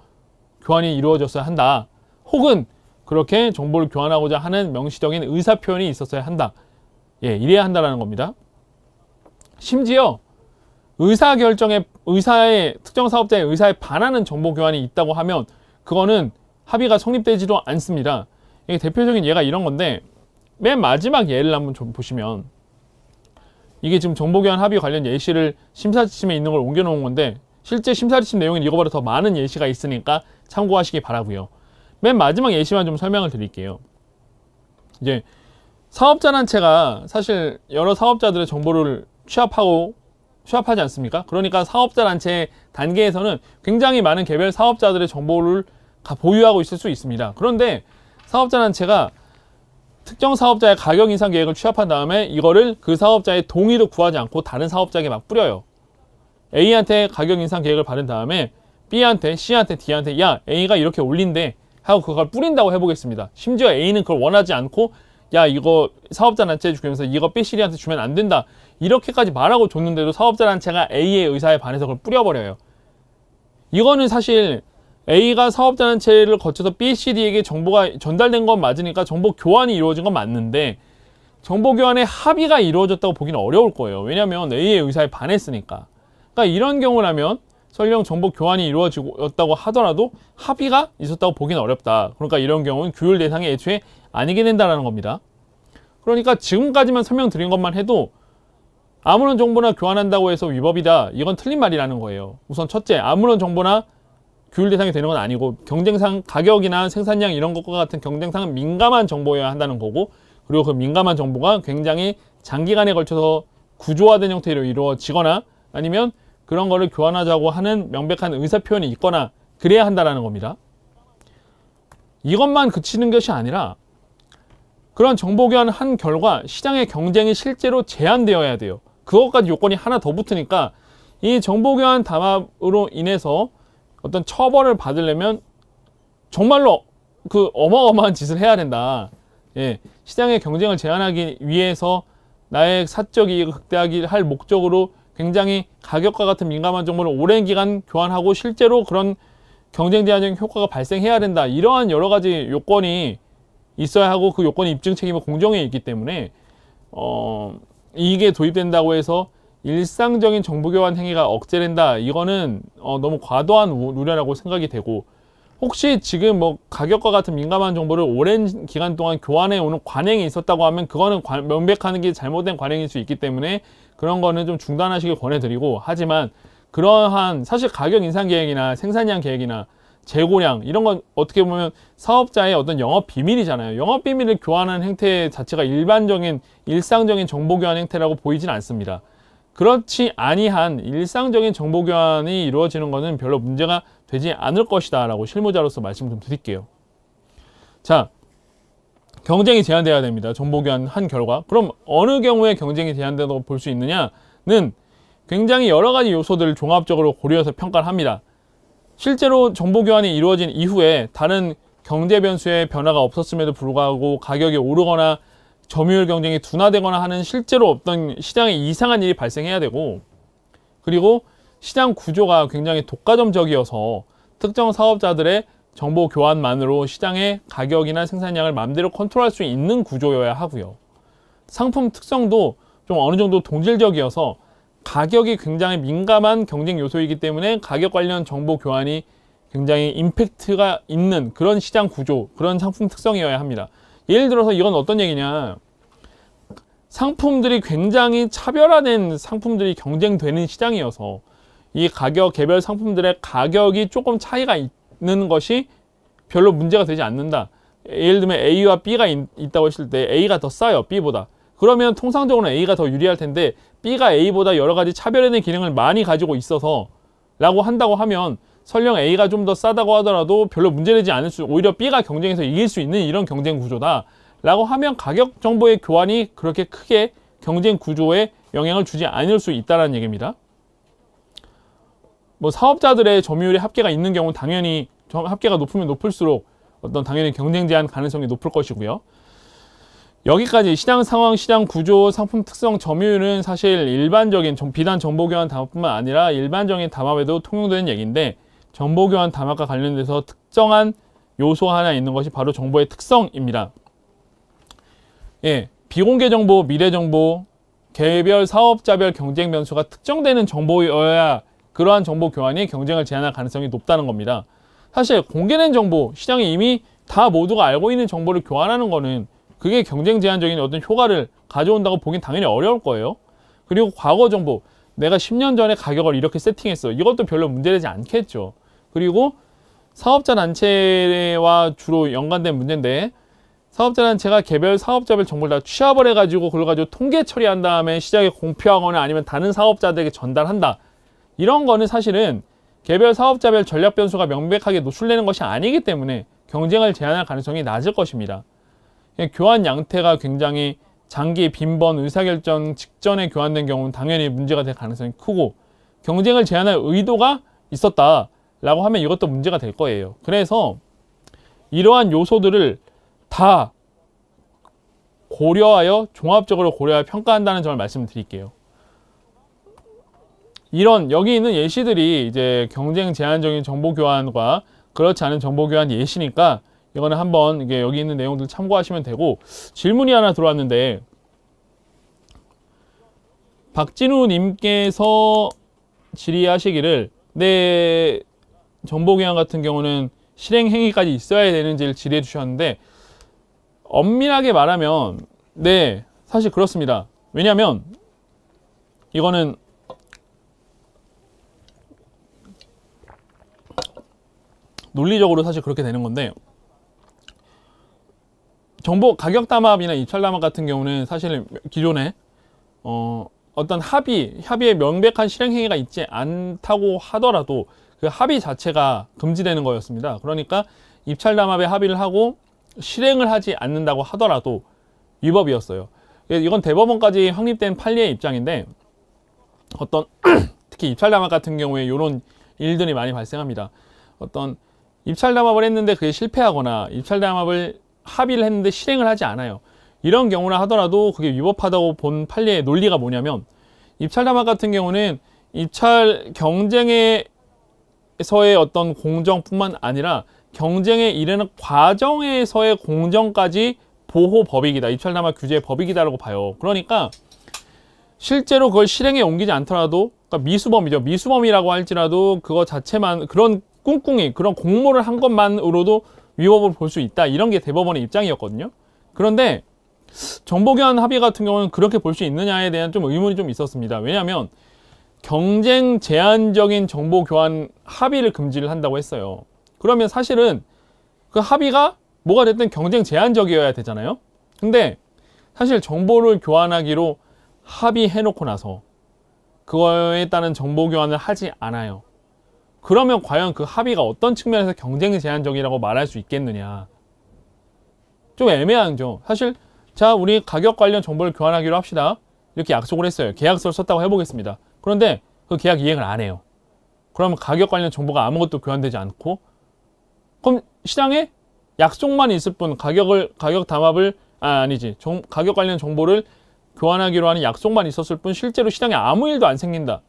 교환이 이루어졌어야 한다 혹은 그렇게 정보를 교환하고자 하는 명시적인 의사표현이 있었어야 한다. 예, 이래야 한다라는 겁니다. 심지어 의사결정에 의사의 특정 사업자의 의사에 반하는 정보 교환이 있다고 하면 그거는 합의가 성립되지도 않습니다. 이게 대표적인 예가 이런 건데 맨 마지막 예를 한번 좀 보시면 이게 지금 정보 교환 합의 관련 예시를 심사 지침에 있는 걸 옮겨 놓은 건데 실제 심사 지침 내용은 이거보다 더 많은 예시가 있으니까 참고하시기 바라고요. 맨 마지막 예시만 좀 설명을 드릴게요. 이제 사업자단체가 사실 여러 사업자들의 정보를 취합하고 취합하지 않습니까? 그러니까 사업자단체 단계에서는 굉장히 많은 개별 사업자들의 정보를 보유하고 있을 수 있습니다. 그런데 사업자단체가 특정 사업자의 가격 인상 계획을 취합한 다음에 이거를 그 사업자의 동의를 구하지 않고 다른 사업자에게 막 뿌려요. A한테 가격 인상 계획을 받은 다음에 B한테, C한테, D한테 야 A가 이렇게 올린데 하고 그걸 뿌린다고 해보겠습니다. 심지어 A는 그걸 원하지 않고 야 이거 사업자단체에 주면서 이거 B씨리한테 주면 안 된다 이렇게까지 말하고 줬는데도 사업자단체가 A의 의사에 반해서 그걸 뿌려버려요. 이거는 사실 A가 사업자단체를 거쳐서 B, C, D에게 정보가 전달된 건 맞으니까 정보 교환이 이루어진 건 맞는데 정보 교환의 합의가 이루어졌다고 보기는 어려울 거예요. 왜냐하면 A의 의사에 반했으니까. 그러니까 이런 경우라면 설령 정보 교환이 이루어지고였다고 하더라도 합의가 있었다고 보기는 어렵다. 그러니까 이런 경우는 규율 대상에 애초에 아니게 된다는 겁니다. 그러니까 지금까지만 설명드린 것만 해도 아무런 정보나 교환한다고 해서 위법이다. 이건 틀린 말이라는 거예요. 우선 첫째, 아무런 정보나 규율 대상이 되는 건 아니고 경쟁상 가격이나 생산량 이런 것과 같은 경쟁상 민감한 정보여야 한다는 거고 그리고 그 민감한 정보가 굉장히 장기간에 걸쳐서 구조화된 형태로 이루어지거나 아니면 그런 거를 교환하자고 하는 명백한 의사표현이 있거나 그래야 한다는 겁니다. 이것만 그치는 것이 아니라 그런 정보 교환한 결과 시장의 경쟁이 실제로 제한되어야 돼요. 그것까지 요건이 하나 더 붙으니까 이 정보 교환 담합으로 인해서 어떤 처벌을 받으려면 정말로 그 어마어마한 짓을 해야 된다. 예, 시장의 경쟁을 제한하기 위해서 나의 사적 이익을 극대화할 목적으로 굉장히 가격과 같은 민감한 정보를 오랜 기간 교환하고 실제로 그런 경쟁 제한적인 효과가 발생해야 된다. 이러한 여러 가지 요건이 있어야 하고 그 요건이 입증 책임은 공정에 있기 때문에 어 이게 도입된다고 해서 일상적인 정보 교환 행위가 억제된다. 이거는 어 너무 과도한 우려라고 생각이 되고 혹시 지금 뭐 가격과 같은 민감한 정보를 오랜 기간 동안 교환해 오는 관행이 있었다고 하면 그거는 명백하는 게 잘못된 관행일 수 있기 때문에 그런 거는 좀 중단하시길 권해드리고 하지만 그러한 사실 가격 인상 계획이나 생산량 계획이나 재고량 이런 건 어떻게 보면 사업자의 어떤 영업 비밀이잖아요 영업 비밀을 교환하는 행태 자체가 일반적인 일상적인 정보 교환 행태라고 보이진 않습니다 그렇지 아니한 일상적인 정보 교환이 이루어지는 것은 별로 문제가 되지 않을 것이다 라고 실무자로서 말씀 좀 드릴게요 자 경쟁이 제한돼야 됩니다. 정보 교환한 결과. 그럼 어느 경우에 경쟁이 제한된다고 볼 수 있느냐는 굉장히 여러 가지 요소들을 종합적으로 고려해서 평가를 합니다. 실제로 정보 교환이 이루어진 이후에 다른 경제 변수의 변화가 없었음에도 불구하고 가격이 오르거나 점유율 경쟁이 둔화되거나 하는 실제로 없던 시장에 이상한 일이 발생해야 되고 그리고 시장 구조가 굉장히 독과점적이어서 특정 사업자들의 정보 교환만으로 시장의 가격이나 생산량을 마음대로 컨트롤할 수 있는 구조여야 하고요. 상품 특성도 좀 어느 정도 동질적이어서 가격이 굉장히 민감한 경쟁 요소이기 때문에 가격 관련 정보 교환이 굉장히 임팩트가 있는 그런 시장 구조, 그런 상품 특성이어야 합니다. 예를 들어서 이건 어떤 얘기냐. 상품들이 굉장히 차별화된 상품들이 경쟁되는 시장이어서 이 가격, 개별 상품들의 가격이 조금 차이가 있 있는 것이 별로 문제가 되지 않는다. 예를 들면 A와 B가 있, 다고 했을 때 A가 더 싸요. B보다. 그러면 통상적으로 A가 더 유리할 텐데 B가 A보다 여러 가지 차별화된 기능을 많이 가지고 있어서 라고 한다고 하면 설령 A가 좀 더 싸다고 하더라도 별로 문제되지 않을 수 오히려 B가 경쟁에서 이길 수 있는 이런 경쟁 구조다 라고 하면 가격 정보의 교환이 그렇게 크게 경쟁 구조에 영향을 주지 않을 수 있다는 얘기입니다. 뭐 사업자들의 점유율이 합계가 있는 경우는 당연히 합계가 높으면 높을수록 어떤 당연히 경쟁 제한 가능성이 높을 것이고요. 여기까지 시장 상황, 시장 구조, 상품 특성, 점유율은 사실 일반적인 비단 정보교환 담합뿐만 아니라 일반적인 담합에도 통용되는 얘기인데 정보교환 담합과 관련돼서 특정한 요소 하나 있는 것이 바로 정보의 특성입니다. 예, 비공개 정보, 미래 정보, 개별 사업자별 경쟁 변수가 특정되는 정보여야 그러한 정보 교환이 경쟁을 제한할 가능성이 높다는 겁니다. 사실 공개된 정보, 시장이 이미 다 모두가 알고 있는 정보를 교환하는 거는 그게 경쟁 제한적인 어떤 효과를 가져온다고 보긴 당연히 어려울 거예요. 그리고 과거 정보, 내가 10년 전에 가격을 이렇게 세팅했어. 이것도 별로 문제되지 않겠죠. 그리고 사업자 단체와 주로 연관된 문제인데 사업자 단체가 개별 사업자별 정보를 다 취합을 해가지고 그걸 가지고 통계 처리한 다음에 시장에 공표하거나 아니면 다른 사업자들에게 전달한다. 이런 거는 사실은 개별 사업자별 전략 변수가 명백하게 노출되는 것이 아니기 때문에 경쟁을 제한할 가능성이 낮을 것입니다. 예, 교환 양태가 굉장히 장기 빈번 의사결정 직전에 교환된 경우는 당연히 문제가 될 가능성이 크고 경쟁을 제한할 의도가 있었다라고 하면 이것도 문제가 될 거예요. 그래서 이러한 요소들을 다 고려하여 종합적으로 고려하여 평가한다는 점을 말씀드릴게요. 이런 여기 있는 예시들이 이제 경쟁 제한적인 정보 교환과 그렇지 않은 정보 교환 예시니까 이거는 한번 이게 여기 있는 내용들 참고하시면 되고 질문이 하나 들어왔는데 박진우 님께서 질의하시기를 내 네, 정보 교환 같은 경우는 실행 행위까지 있어야 되는지를 질의해 주셨는데 엄밀하게 말하면 네 사실 그렇습니다 왜냐하면 이거는 논리적으로 사실 그렇게 되는 건데 정보 가격 담합이나 입찰 담합 같은 경우는 사실 기존에 어, 어떤 합의, 협의에 명백한 실행행위가 있지 않다고 하더라도 그 합의 자체가 금지되는 거였습니다. 그러니까 입찰 담합에 합의를 하고 실행을 하지 않는다고 하더라도 위법이었어요. 예, 이건 대법원까지 확립된 판례의 입장인데 어떤 특히 입찰 담합 같은 경우에 이런 일들이 많이 발생합니다. 어떤 입찰 담합을 했는데 그게 실패하거나 입찰 담합을 합의를 했는데 실행을 하지 않아요. 이런 경우나 하더라도 그게 위법하다고 본 판례의 논리가 뭐냐면 입찰 담합 같은 경우는 입찰 경쟁에서의 어떤 공정뿐만 아니라 경쟁에 이르는 과정에서의 공정까지 보호 법익이다. 입찰 담합 규제 법익이다라고 봐요. 그러니까 실제로 그걸 실행에 옮기지 않더라도 그러니까 미수범이죠. 미수범이라고 할지라도 그거 자체만 그런 꿍꿍이 그런 공모를 한 것만으로도 위법을 볼 수 있다 이런 게 대법원의 입장이었거든요. 그런데 정보교환 합의 같은 경우는 그렇게 볼 수 있느냐에 대한 좀 의문이 좀 있었습니다. 왜냐하면 경쟁 제한적인 정보교환 합의를 금지를 한다고 했어요. 그러면 사실은 그 합의가 뭐가 됐든 경쟁 제한적이어야 되잖아요. 근데 사실 정보를 교환하기로 합의해놓고 나서 그거에 따른 정보 교환을 하지 않아요. 그러면 과연 그 합의가 어떤 측면에서 경쟁 제한적이라고 말할 수 있겠느냐. 좀 애매한죠. 사실 자 우리 가격 관련 정보를 교환하기로 합시다. 이렇게 약속을 했어요. 계약서를 썼다고 해보겠습니다. 그런데 그 계약 이행을 안 해요. 그러면 가격 관련 정보가 아무것도 교환되지 않고 그럼 시장에 약속만 있을 뿐 가격을 가격 담합을 아, 아니지 정, 가격 관련 정보를 교환하기로 하는 약속만 있었을 뿐 실제로 시장에 아무 일도 안 생긴다.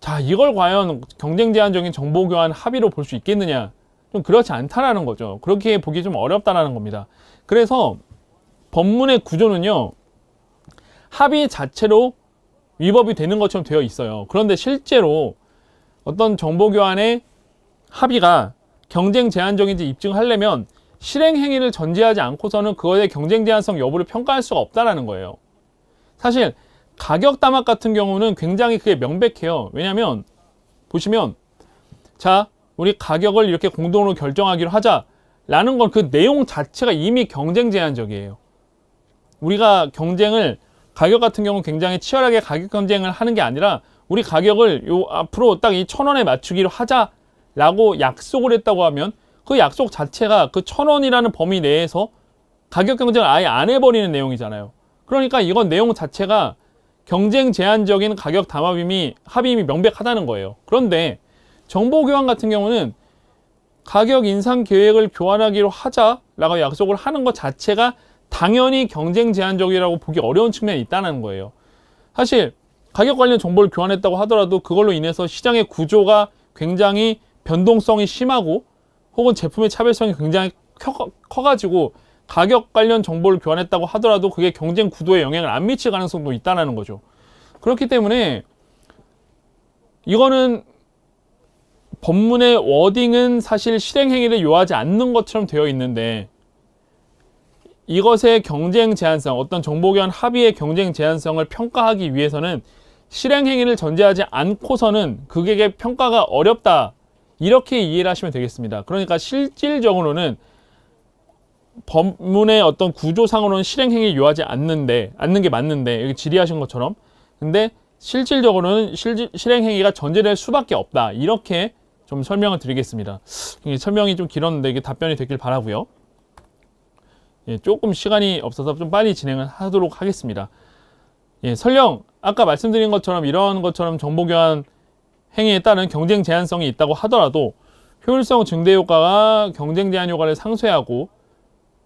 자 이걸 과연 경쟁 제한적인 정보 교환 합의로 볼 수 있겠느냐 좀 그렇지 않다라는 거죠 그렇게 보기 좀 어렵다라는 겁니다 그래서 법문의 구조는요 합의 자체로 위법이 되는 것처럼 되어 있어요 그런데 실제로 어떤 정보 교환의 합의가 경쟁 제한적인지 입증하려면 실행 행위를 전제하지 않고서는 그거의 경쟁 제한성 여부를 평가할 수가 없다라는 거예요 사실 가격 담합 같은 경우는 굉장히 그게 명백해요. 왜냐하면 보시면 자 우리 가격을 이렇게 공동으로 결정하기로 하자라는 건 그 내용 자체가 이미 경쟁 제한적이에요. 우리가 경쟁을 가격 같은 경우는 굉장히 치열하게 가격 경쟁을 하는 게 아니라 우리 가격을 요 앞으로 딱 이 천 원에 맞추기로 하자라고 약속을 했다고 하면 그 약속 자체가 그 천 원이라는 범위 내에서 가격 경쟁을 아예 안 해버리는 내용이잖아요. 그러니까 이건 내용 자체가 경쟁 제한적인 가격 담합임이 합임이 의 명백하다는 거예요. 그런데 정보 교환 같은 경우는 가격 인상 계획을 교환하기로 하자라고 약속을 하는 것 자체가 당연히 경쟁 제한적이라고 보기 어려운 측면이 있다는 거예요. 사실 가격 관련 정보를 교환했다고 하더라도 그걸로 인해서 시장의 구조가 굉장히 변동성이 심하고 혹은 제품의 차별성이 굉장히 커, 커가지고 가격 관련 정보를 교환했다고 하더라도 그게 경쟁 구도에 영향을 안 미칠 가능성도 있다는 거죠. 그렇기 때문에 이거는 법문의 워딩은 사실 실행행위를 요하지 않는 것처럼 되어 있는데 이것의 경쟁 제한성, 어떤 정보교환 합의의 경쟁 제한성을 평가하기 위해서는 실행행위를 전제하지 않고서는 그게 평가가 어렵다 이렇게 이해를 하시면 되겠습니다. 그러니까 실질적으로는 법문의 어떤 구조상으로는 실행행위 요하지 않는데 않는 게 맞는데 여기 질의하신 것처럼 근데 실질적으로는 실질, 실행행위가 전제될 수밖에 없다 이렇게 좀 설명을 드리겠습니다 설명이 좀 길었는데 이게 답변이 되길 바라고요 예, 조금 시간이 없어서 좀 빨리 진행을 하도록 하겠습니다 예, 설령 아까 말씀드린 것처럼 이런 것처럼 정보교환 행위에 따른 경쟁 제한성이 있다고 하더라도 효율성 증대 효과가 경쟁 제한 효과를 상쇄하고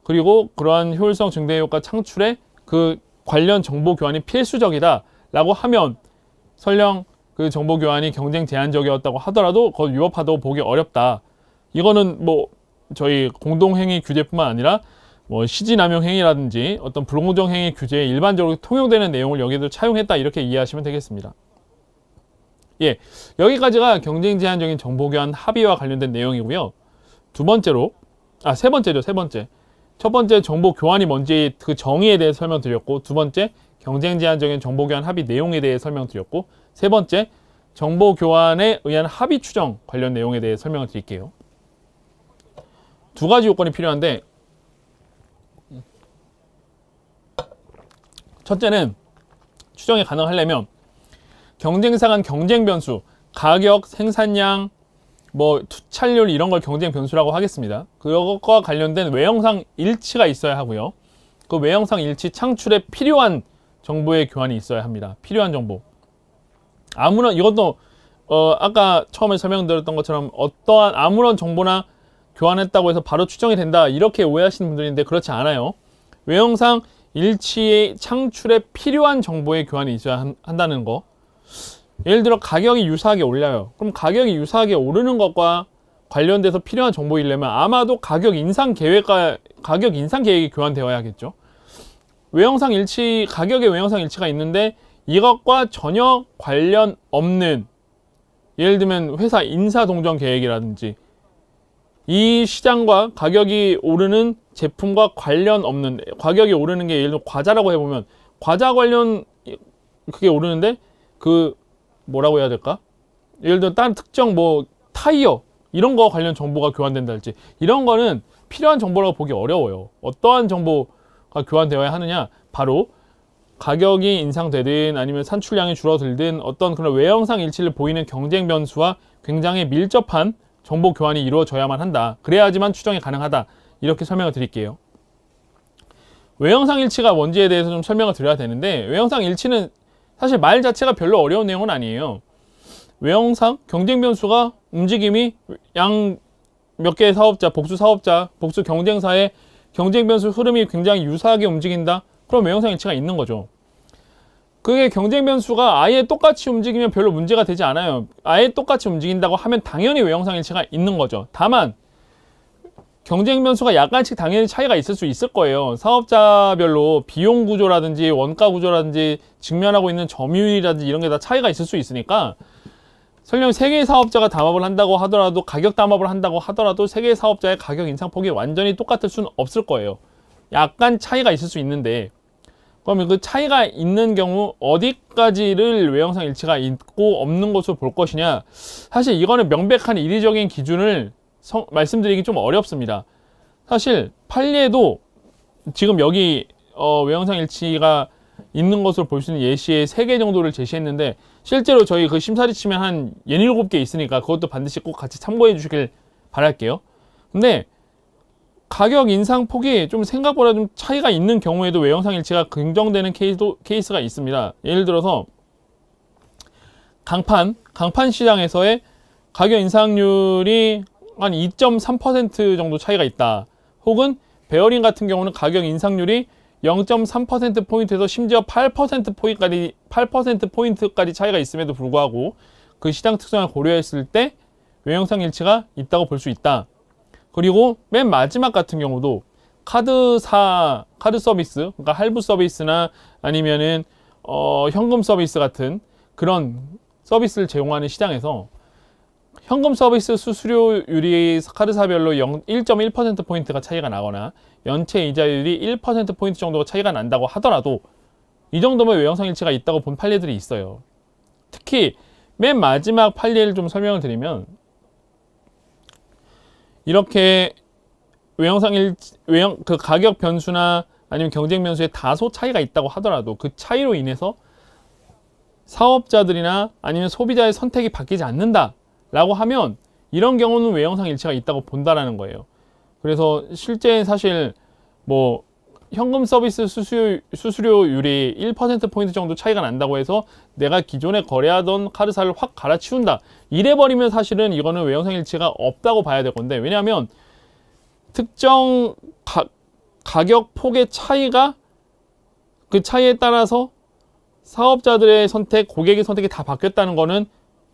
그리고 그러한 효율성 증대 효과 창출에 그 관련 정보 교환이 필수적이다 라고 하면 설령 그 정보 교환이 경쟁 제한적이었다고 하더라도 그건 위법하다고 보기 어렵다 이거는 뭐 저희 공동행위 규제뿐만 아니라 뭐 시지남용 행위라든지 어떤 불공정 행위 규제에 일반적으로 통용되는 내용을 여기도 차용했다 이렇게 이해하시면 되겠습니다 예 여기까지가 경쟁 제한적인 정보 교환 합의와 관련된 내용이고요 두 번째로 아 세 번째죠 세 번째 첫 번째 정보 교환이 뭔지 그 정의에 대해 설명드렸고 두 번째 경쟁 제한적인 정보 교환 합의 내용에 대해 설명드렸고 세 번째 정보 교환에 의한 합의 추정 관련 내용에 대해 설명을 드릴게요. 두 가지 요건이 필요한데 첫째는 추정이 가능하려면 경쟁사 간 경쟁 변수, 가격, 생산량, 뭐 투찰률 이런 걸 경쟁 변수라고 하겠습니다. 그것과 관련된 외형상 일치가 있어야 하고요. 그 외형상 일치 창출에 필요한 정보의 교환이 있어야 합니다. 필요한 정보. 아무런 이것도 어, 아까 처음에 설명드렸던 것처럼 어떠한 아무런 정보나 교환했다고 해서 바로 추정이 된다 이렇게 오해하시는 분들인데 그렇지 않아요. 외형상 일치의 창출에 필요한 정보의 교환이 있어야 한, 한다는 거 예를 들어 가격이 유사하게 올라요 그럼 가격이 유사하게 오르는 것과 관련돼서 필요한 정보이려면 아마도 가격 인상 계획과 가격 인상 계획이 교환되어야겠죠 외형상 일치 가격의 외형상 일치가 있는데 이것과 전혀 관련 없는 예를 들면 회사 인사 동정 계획이라든지 이 시장과 가격이 오르는 제품과 관련 없는 가격이 오르는 게 예를 들어 과자라고 해보면 과자 관련 그게 오르는데 그 뭐라고 해야 될까? 예를 들어 다른 특정 뭐 타이어 이런 거 관련 정보가 교환된다 할지 이런 거는 필요한 정보라고 보기 어려워요. 어떠한 정보가 교환되어야 하느냐? 바로 가격이 인상되든 아니면 산출량이 줄어들든 어떤 그런 외형상 일치를 보이는 경쟁 변수와 굉장히 밀접한 정보 교환이 이루어져야만 한다. 그래야지만 추정이 가능하다. 이렇게 설명을 드릴게요. 외형상 일치가 뭔지에 대해서 좀 설명을 드려야 되는데 외형상 일치는 사실 말 자체가 별로 어려운 내용은 아니에요. 외형상 경쟁 변수가 움직임이 양 몇 개의 사업자, 복수 사업자, 복수 경쟁사의 경쟁 변수 흐름이 굉장히 유사하게 움직인다? 그럼 외형상 일치가 있는 거죠. 그게 경쟁 변수가 아예 똑같이 움직이면 별로 문제가 되지 않아요. 아예 똑같이 움직인다고 하면 당연히 외형상 일치가 있는 거죠. 다만 경쟁 변수가 약간씩 당연히 차이가 있을 수 있을 거예요. 사업자별로 비용 구조라든지 원가 구조라든지 직면하고 있는 점유율이라든지 이런 게 다 차이가 있을 수 있으니까 설령 세개의 사업자가 담합을 한다고 하더라도 가격 담합을 한다고 하더라도 세개의 사업자의 가격 인상폭이 완전히 똑같을 수는 없을 거예요. 약간 차이가 있을 수 있는데 그러면 그 차이가 있는 경우 어디까지를 외형상 일치가 있고 없는 것으로 볼 것이냐 사실 이거는 명백한 이리적인 기준을 성, 말씀드리기 좀 어렵습니다. 사실 판례도 지금 여기 어, 외형상 일치가 있는 것으로 볼 수 있는 예시의 3개 정도를 제시했는데 실제로 저희 그 심사리 치면 한예닐개 있으니까 그것도 반드시 꼭 같이 참고해 주시길 바랄게요. 근데 가격 인상 폭이 좀 생각보다 좀 차이가 있는 경우에도 외형상 일치가 긍정되는 케이스도, 케이스가 있습니다. 예를 들어서 강판, 강판 시장에서의 가격 인상률이 한2.3% 정도 차이가 있다. 혹은 베어링 같은 경우는 가격 인상률이 0.3%포인트에서 심지어 8%포인트까지 8%포인트까지 차이가 있음에도 불구하고 그 시장 특성을 고려했을 때 외형상 일치가 있다고 볼 수 있다. 그리고 맨 마지막 같은 경우도 카드사 카드 서비스 그러니까 할부 서비스나 아니면은 어 현금 서비스 같은 그런 서비스를 제공하는 시장에서 현금 서비스 수수료율이 카드사별로 1.1%포인트가 차이가 나거나 연체 이자율이 1%포인트 정도가 차이가 난다고 하더라도 이 정도면 외형상 일치가 있다고 본 판례들이 있어요. 특히 맨 마지막 판례를 좀 설명을 드리면 이렇게 외형상 일치 외형 그 가격 변수나 아니면 경쟁 변수에 다소 차이가 있다고 하더라도 그 차이로 인해서 사업자들이나 아니면 소비자의 선택이 바뀌지 않는다 라고 하면 이런 경우는 외형상 일치가 있다고 본다라는 거예요. 그래서 실제 사실 뭐 현금 서비스 수수료, 수수료율이 1%포인트 정도 차이가 난다고 해서 내가 기존에 거래하던 카드사를 확 갈아치운다. 이래버리면 사실은 이거는 외형상 일치가 없다고 봐야 될 건데 왜냐하면 특정 가, 가격 폭의 차이가 그 차이에 따라서 사업자들의 선택, 고객의 선택이 다 바뀌었다는 거는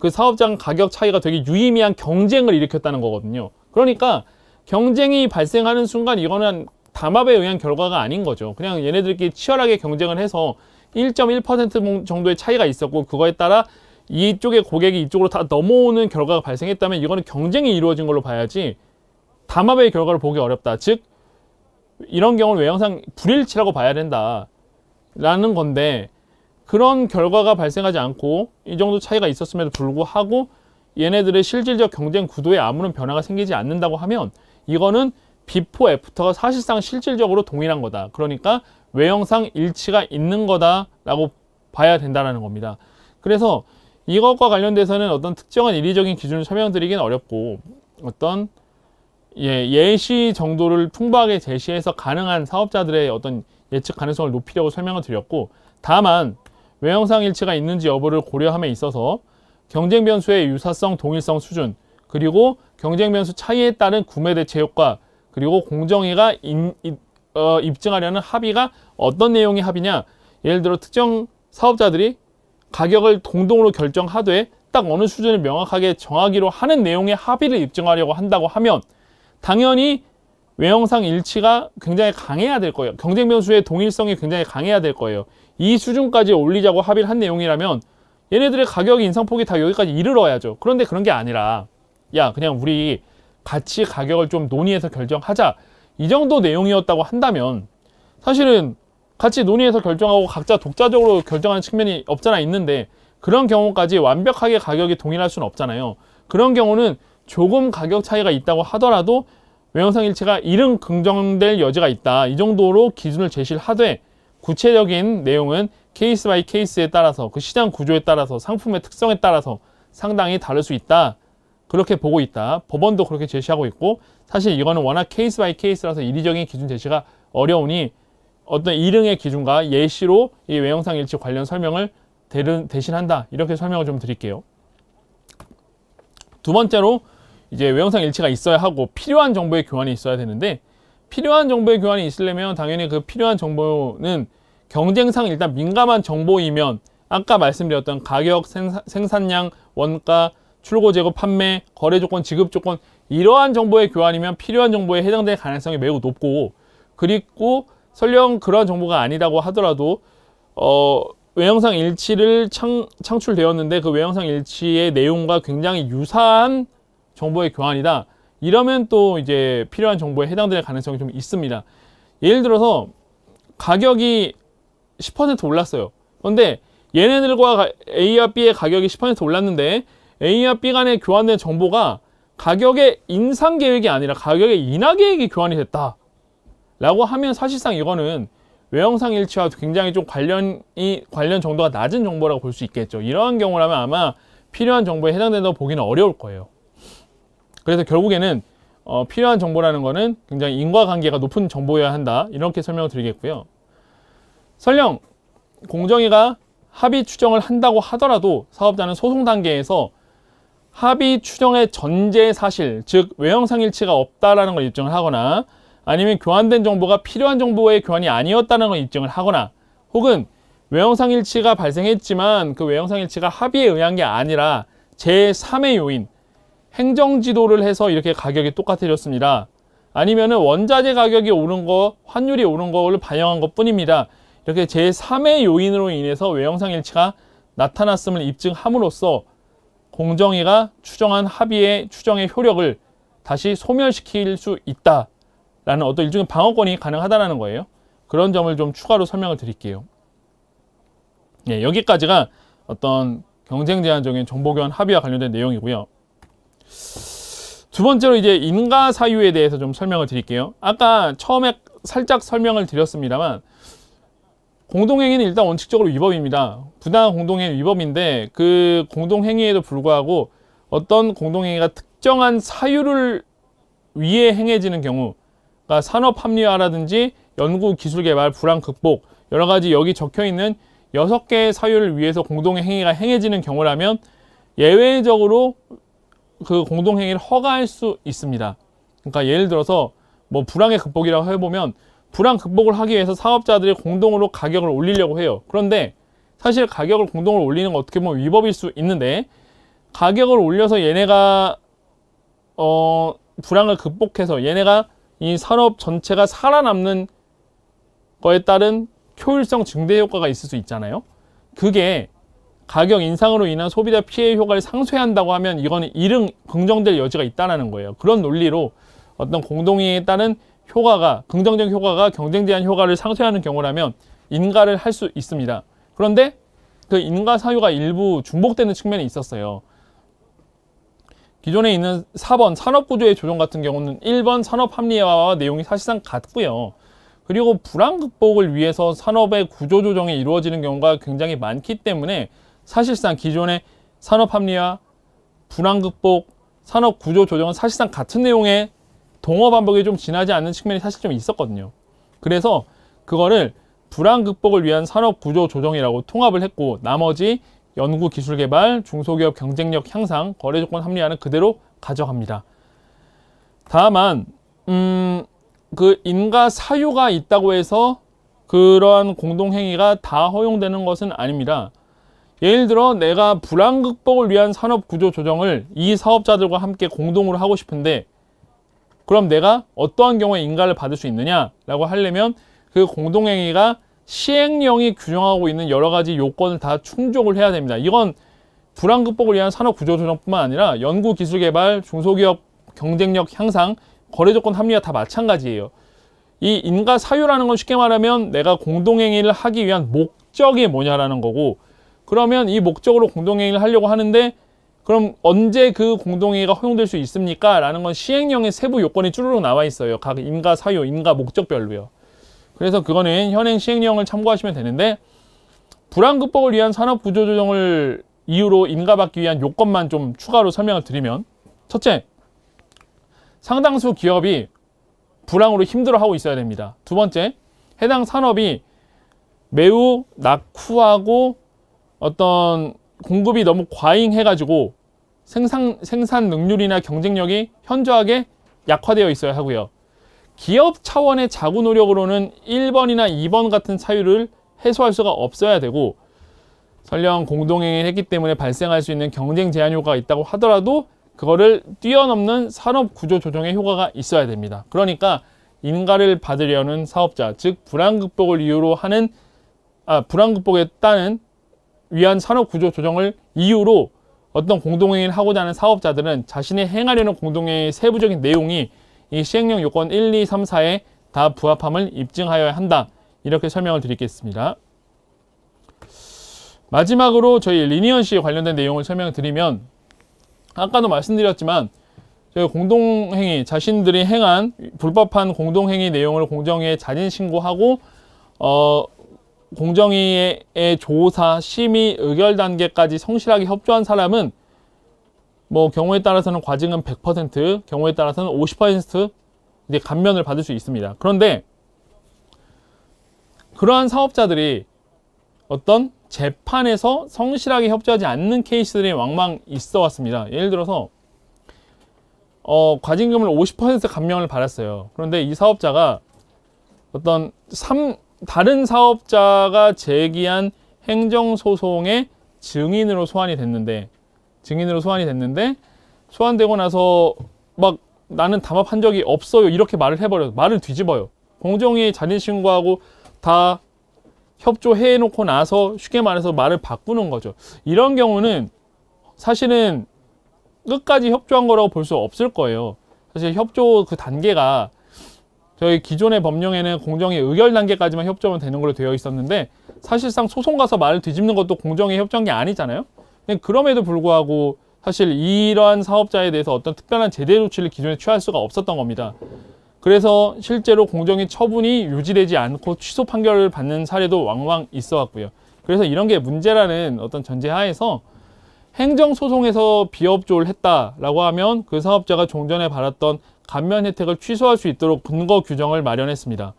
그 사업장 가격 차이가 되게 유의미한 경쟁을 일으켰다는 거거든요. 그러니까 경쟁이 발생하는 순간 이거는 담합에 의한 결과가 아닌 거죠. 그냥 얘네들끼리 치열하게 경쟁을 해서 1.1% 정도의 차이가 있었고 그거에 따라 이쪽의 고객이 이쪽으로 다 넘어오는 결과가 발생했다면 이거는 경쟁이 이루어진 걸로 봐야지 담합의 결과를 보기 어렵다. 즉 이런 경우는 외형상 불일치라고 봐야 된다라는 건데 그런 결과가 발생하지 않고 이 정도 차이가 있었음에도 불구하고 얘네들의 실질적 경쟁 구도에 아무런 변화가 생기지 않는다고 하면 이거는 비포 애프터가 사실상 실질적으로 동일한 거다. 그러니까 외형상 일치가 있는 거다라고 봐야 된다는 겁니다. 그래서 이것과 관련돼서는 어떤 특정한 이리적인 기준을 설명드리긴 어렵고 어떤 예, 예시 정도를 풍부하게 제시해서 가능한 사업자들의 어떤 예측 가능성을 높이려고 설명을 드렸고 다만 외형상 일치가 있는지 여부를 고려함에 있어서 경쟁 변수의 유사성, 동일성 수준, 그리고 경쟁 변수 차이에 따른 구매 대체 효과, 그리고 공정위가 인, 입, 어, 입증하려는 합의가 어떤 내용의 합의냐 예를 들어 특정 사업자들이 가격을 동동으로 결정하되 딱 어느 수준을 명확하게 정하기로 하는 내용의 합의를 입증하려고 한다고 하면 당연히 외형상 일치가 굉장히 강해야 될 거예요. 경쟁 변수의 동일성이 굉장히 강해야 될 거예요. 이 수준까지 올리자고 합의를 한 내용이라면 얘네들의 가격 인상폭이 다 여기까지 이르러야죠. 그런데 그런 게 아니라 야 그냥 우리 같이 가격을 좀 논의해서 결정하자 이 정도 내용이었다고 한다면 사실은 같이 논의해서 결정하고 각자 독자적으로 결정하는 측면이 없잖아 있는데 그런 경우까지 완벽하게 가격이 동일할 수는 없잖아요. 그런 경우는 조금 가격 차이가 있다고 하더라도 외형상 일체가 이른 긍정될 여지가 있다. 이 정도로 기준을 제시를 하되 구체적인 내용은 케이스 바이 케이스에 따라서 그 시장 구조에 따라서 상품의 특성에 따라서 상당히 다를 수 있다. 그렇게 보고 있다. 법원도 그렇게 제시하고 있고 사실 이거는 워낙 케이스 바이 케이스라서 이리적인 기준 제시가 어려우니 어떤 일응의 기준과 예시로 이 외형상 일치 관련 설명을 대신한다. 이렇게 설명을 좀 드릴게요. 두 번째로 이제 외형상 일치가 있어야 하고 필요한 정보의 교환이 있어야 되는데 필요한 정보의 교환이 있으려면 당연히 그 필요한 정보는 경쟁상 일단 민감한 정보이면 아까 말씀드렸던 가격, 생산량, 원가, 출고 재고 판매, 거래 조건, 지급 조건 이러한 정보의 교환이면 필요한 정보에 해당될 가능성이 매우 높고 그리고 설령 그러한 정보가 아니라고 하더라도 어, 외형상 일치를 창, 출되었는데그 외형상 일치의 내용과 굉장히 유사한 정보의 교환이다. 이러면 또 이제 필요한 정보에 해당될 가능성이 좀 있습니다. 예를 들어서 가격이 10% 올랐어요. 그런데 얘네들과 A와 B의 가격이 10% 올랐는데 A와 B 간에 교환된 정보가 가격의 인상 계획이 아니라 가격의 인하 계획이 교환이 됐다. 라고 하면 사실상 이거는 외형상 일치와 굉장히 좀 관련이 관련 정도가 낮은 정보라고 볼 수 있겠죠. 이러한 경우라면 아마 필요한 정보에 해당된다고 보기는 어려울 거예요. 그래서 결국에는 어, 필요한 정보라는 것은 굉장히 인과관계가 높은 정보여야 한다 이렇게 설명을 드리겠고요 설령 공정위가 합의 추정을 한다고 하더라도 사업자는 소송 단계에서 합의 추정의 전제 사실 즉 외형상일치가 없다라는 걸 입증을 하거나 아니면 교환된 정보가 필요한 정보의 교환이 아니었다는 걸 입증을 하거나 혹은 외형상일치가 발생했지만 그 외형상일치가 합의에 의한 게 아니라 제3의 요인 행정지도를 해서 이렇게 가격이 똑같아졌습니다. 아니면은 원자재 가격이 오른 거, 환율이 오른 거를 반영한 것 뿐입니다. 이렇게 제3의 요인으로 인해서 외형상 일치가 나타났음을 입증함으로써 공정위가 추정한 합의의 추정의 효력을 다시 소멸시킬 수 있다라는 어떤 일종의 방어권이 가능하다는 거예요. 그런 점을 좀 추가로 설명을 드릴게요. 네, 여기까지가 어떤 경쟁 제한적인 정보교환 합의와 관련된 내용이고요. 두 번째로 이제 인가 사유에 대해서 좀 설명을 드릴게요. 아까 처음에 살짝 설명을 드렸습니다만 공동행위는 일단 원칙적으로 위법입니다. 부당한 공동행위 위법인데 그 공동행위에도 불구하고 어떤 공동행위가 특정한 사유를 위해 행해지는 경우 그러니까 산업 합리화라든지 연구 기술 개발 불안 극복 여러 가지 여기 적혀 있는 여섯 개의 사유를 위해서 공동행위가 행해지는 경우라면 예외적으로 그 공동행위를 허가할 수 있습니다. 그러니까 예를 들어서 뭐 불황의 극복이라고 해보면 불황 극복을 하기 위해서 사업자들이 공동으로 가격을 올리려고 해요. 그런데 사실 가격을 공동으로 올리는 건 어떻게 보면 위법일 수 있는데 가격을 올려서 얘네가 어 불황을 극복해서 얘네가 이 산업 전체가 살아남는 거에 따른 효율성 증대 효과가 있을 수 있잖아요. 그게 가격 인상으로 인한 소비자 피해 효과를 상쇄한다고 하면 이건는 일응 긍정될 여지가 있다는 라 거예요. 그런 논리로 어떤 공동행위에 따른 효과가 긍정적 효과가 경쟁 제한 효과를 상쇄하는 경우라면 인가를 할 수 있습니다. 그런데 그 인가 사유가 일부 중복되는 측면이 있었어요. 기존에 있는 4번 산업구조의 조정 같은 경우는 1번 산업합리화와 내용이 사실상 같고요. 그리고 불안 극복을 위해서 산업의 구조조정이 이루어지는 경우가 굉장히 많기 때문에 사실상 기존의 산업 합리화, 불황 극복, 산업 구조 조정은 사실상 같은 내용의 동어 반복이 좀 지나지 않는 측면이 사실 좀 있었거든요. 그래서 그거를 불황 극복을 위한 산업 구조 조정이라고 통합을 했고 나머지 연구 기술 개발, 중소기업 경쟁력 향상, 거래 조건 합리화는 그대로 가져갑니다. 다만 음, 그 인가 사유가 있다고 해서 그러한 공동행위가 다 허용되는 것은 아닙니다. 예를 들어 내가 불안 극복을 위한 산업 구조 조정을 이 사업자들과 함께 공동으로 하고 싶은데 그럼 내가 어떠한 경우에 인가를 받을 수 있느냐라고 하려면 그 공동행위가 시행령이 규정하고 있는 여러 가지 요건을 다 충족을 해야 됩니다. 이건 불안 극복을 위한 산업 구조 조정뿐만 아니라 연구 기술 개발, 중소기업 경쟁력 향상, 거래 조건 합리화 다 마찬가지예요. 이 인가 사유라는 건 쉽게 말하면 내가 공동행위를 하기 위한 목적이 뭐냐라는 거고 그러면 이 목적으로 공동행위를 하려고 하는데 그럼 언제 그 공동행위가 허용될 수 있습니까? 라는 건 시행령의 세부 요건이 쭈루룩 나와 있어요. 각 인가 사유, 인가 목적별로요. 그래서 그거는 현행 시행령을 참고하시면 되는데 불안 극복을 위한 산업 구조 조정을 이유로 인가받기 위한 요건만 좀 추가로 설명을 드리면 첫째, 상당수 기업이 불황으로 힘들어하고 있어야 됩니다. 두 번째, 해당 산업이 매우 낙후하고 어떤 공급이 너무 과잉해가지고 생산, 생산 능률이나 경쟁력이 현저하게 약화되어 있어야 하고요. 기업 차원의 자구 노력으로는 1번이나 2번 같은 차율을 해소할 수가 없어야 되고 설령 공동행위를 했기 때문에 발생할 수 있는 경쟁 제한 효과가 있다고 하더라도 그거를 뛰어넘는 산업 구조 조정의 효과가 있어야 됩니다. 그러니까 인가를 받으려는 사업자, 즉 불안 극복을 이유로 하는 아, 불안 극복에 따른 위한 산업구조 조정을 이유로 어떤 공동행위를 하고자 하는 사업자들은 자신이 행하려는 공동행위의 세부적인 내용이 이 시행령 요건 1, 2, 3, 4에 다 부합함을 입증하여야 한다. 이렇게 설명을 드리겠습니다. 마지막으로 저희 리니언시에 관련된 내용을 설명드리면 아까도 말씀드렸지만 저희 공동행위, 자신들이 행한 불법한 공동행위 내용을 공정위에 자진신고하고 어, 공정위의 조사, 심의, 의결 단계까지 성실하게 협조한 사람은 뭐 경우에 따라서는 과징은 100%, 경우에 따라서는 50% 이제 감면을 받을 수 있습니다. 그런데 그러한 사업자들이 어떤 재판에서 성실하게 협조하지 않는 케이스들이 왕망 있어 왔습니다. 예를 들어서 어, 과징금을 50% 감면을 받았어요. 그런데 이 사업자가 어떤 3, 다른 사업자가 제기한 행정소송의 증인으로 소환이 됐는데 증인으로 소환이 됐는데 소환되고 나서 막 나는 담합한 적이 없어요 이렇게 말을 해버려요 말을 뒤집어요 공정위 에 자진신고하고 다 협조해 놓고 나서 쉽게 말해서 말을 바꾸는 거죠 이런 경우는 사실은 끝까지 협조한 거라고 볼 수 없을 거예요 사실 협조 그 단계가 저희 기존의 법령에는 공정의 의결 단계까지만 협조하면 되는 걸로 되어 있었는데 사실상 소송 가서 말을 뒤집는 것도 공정의 협정이 아니잖아요. 그럼에도 불구하고 사실 이러한 사업자에 대해서 어떤 특별한 제대 조치를 기존에 취할 수가 없었던 겁니다. 그래서 실제로 공정의 처분이 유지되지 않고 취소 판결을 받는 사례도 왕왕 있어 왔고요. 그래서 이런 게 문제라는 어떤 전제 하에서 행정소송에서 비협조를 했다라고 하면 그 사업자가 종전에 받았던 감면 혜택을 취소할 수 있도록 근거 규정을 마련했습니다.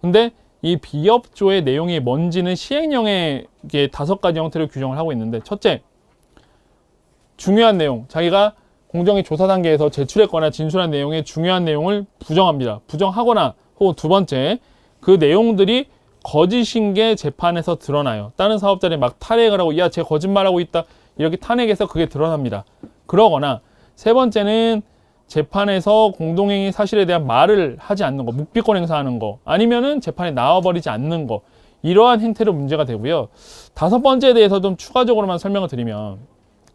근데 이 비협조의 내용이 뭔지는 시행령에 다섯 가지 형태로 규정을 하고 있는데 첫째, 중요한 내용, 자기가 공정위 조사 단계에서 제출했거나 진술한 내용의 중요한 내용을 부정합니다. 부정하거나 혹은 두 번째, 그 내용들이 거짓인 게 재판에서 드러나요. 다른 사업자들이 막 탄핵을 하고 야, 쟤 거짓말하고 있다. 이렇게 탄핵해서 그게 드러납니다. 그러거나 세 번째는 재판에서 공동행위 사실에 대한 말을 하지 않는 거, 묵비권 행사하는 거, 아니면은 재판에 나와버리지 않는 거, 이러한 행태로 문제가 되고요. 다섯 번째에 대해서 좀 추가적으로만 설명을 드리면,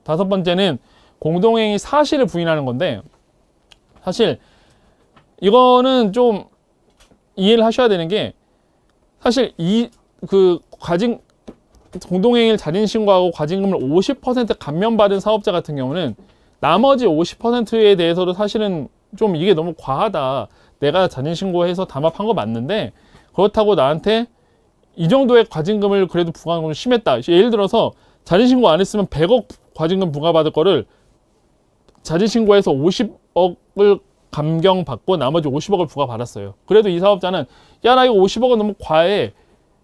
다섯 번째는 공동행위 사실을 부인하는 건데, 사실 이거는 좀 이해를 하셔야 되는 게, 사실 이, 그, 과징, 공동행위를 자진 신고하고 과징금을 50% 감면받은 사업자 같은 경우는 나머지 50%에 대해서도 사실은 좀 이게 너무 과하다. 내가 자진신고해서 담합한 거 맞는데 그렇다고 나한테 이 정도의 과징금을 그래도 부과한 하건 심했다. 예를 들어서 자진신고 안 했으면 100억 과징금 부과받을 거를 자진신고해서 50억을 감경받고 나머지 50억을 부과받았어요. 그래도 이 사업자는 야 나 이거 50억은 너무 과해.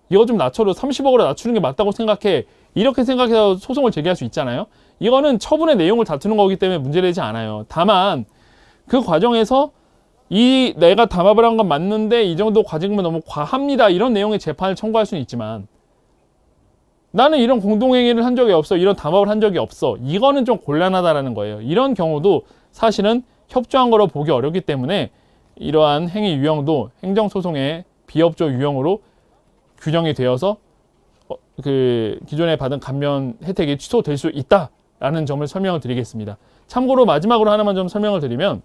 이거 좀 낮춰도 30억으로 낮추는 게 맞다고 생각해. 이렇게 생각해서 소송을 제기할 수 있잖아요. 이거는 처분의 내용을 다투는 거기 때문에 문제되지 않아요. 다만 그 과정에서 이 내가 담합을 한 건 맞는데 이 정도 과징금은 너무 과합니다. 이런 내용의 재판을 청구할 수는 있지만 나는 이런 공동행위를 한 적이 없어. 이런 담합을 한 적이 없어. 이거는 좀 곤란하다라는 거예요. 이런 경우도 사실은 협조한 거로 보기 어렵기 때문에 이러한 행위 유형도 행정소송의 비협조 유형으로 규정이 되어서 어, 그 기존에 받은 감면 혜택이 취소될 수 있다 라는 점을 설명을 드리겠습니다. 참고로 마지막으로 하나만 좀 설명을 드리면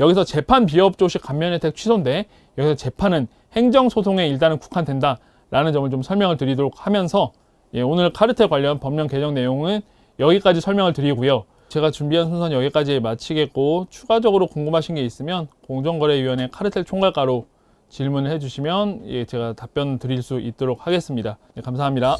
여기서 재판 비협 조식 감면 혜택 취소인데 여기서 재판은 행정소송에 일단은 국한된다 라는 점을 좀 설명을 드리도록 하면서 예, 오늘 카르텔 관련 법령 개정 내용은 여기까지 설명을 드리고요. 제가 준비한 순서는 여기까지 마치겠고 추가적으로 궁금하신 게 있으면 공정거래위원회 카르텔 총괄가로 질문을 해주시면 예, 제가 답변 드릴 수 있도록 하겠습니다. 예, 감사합니다.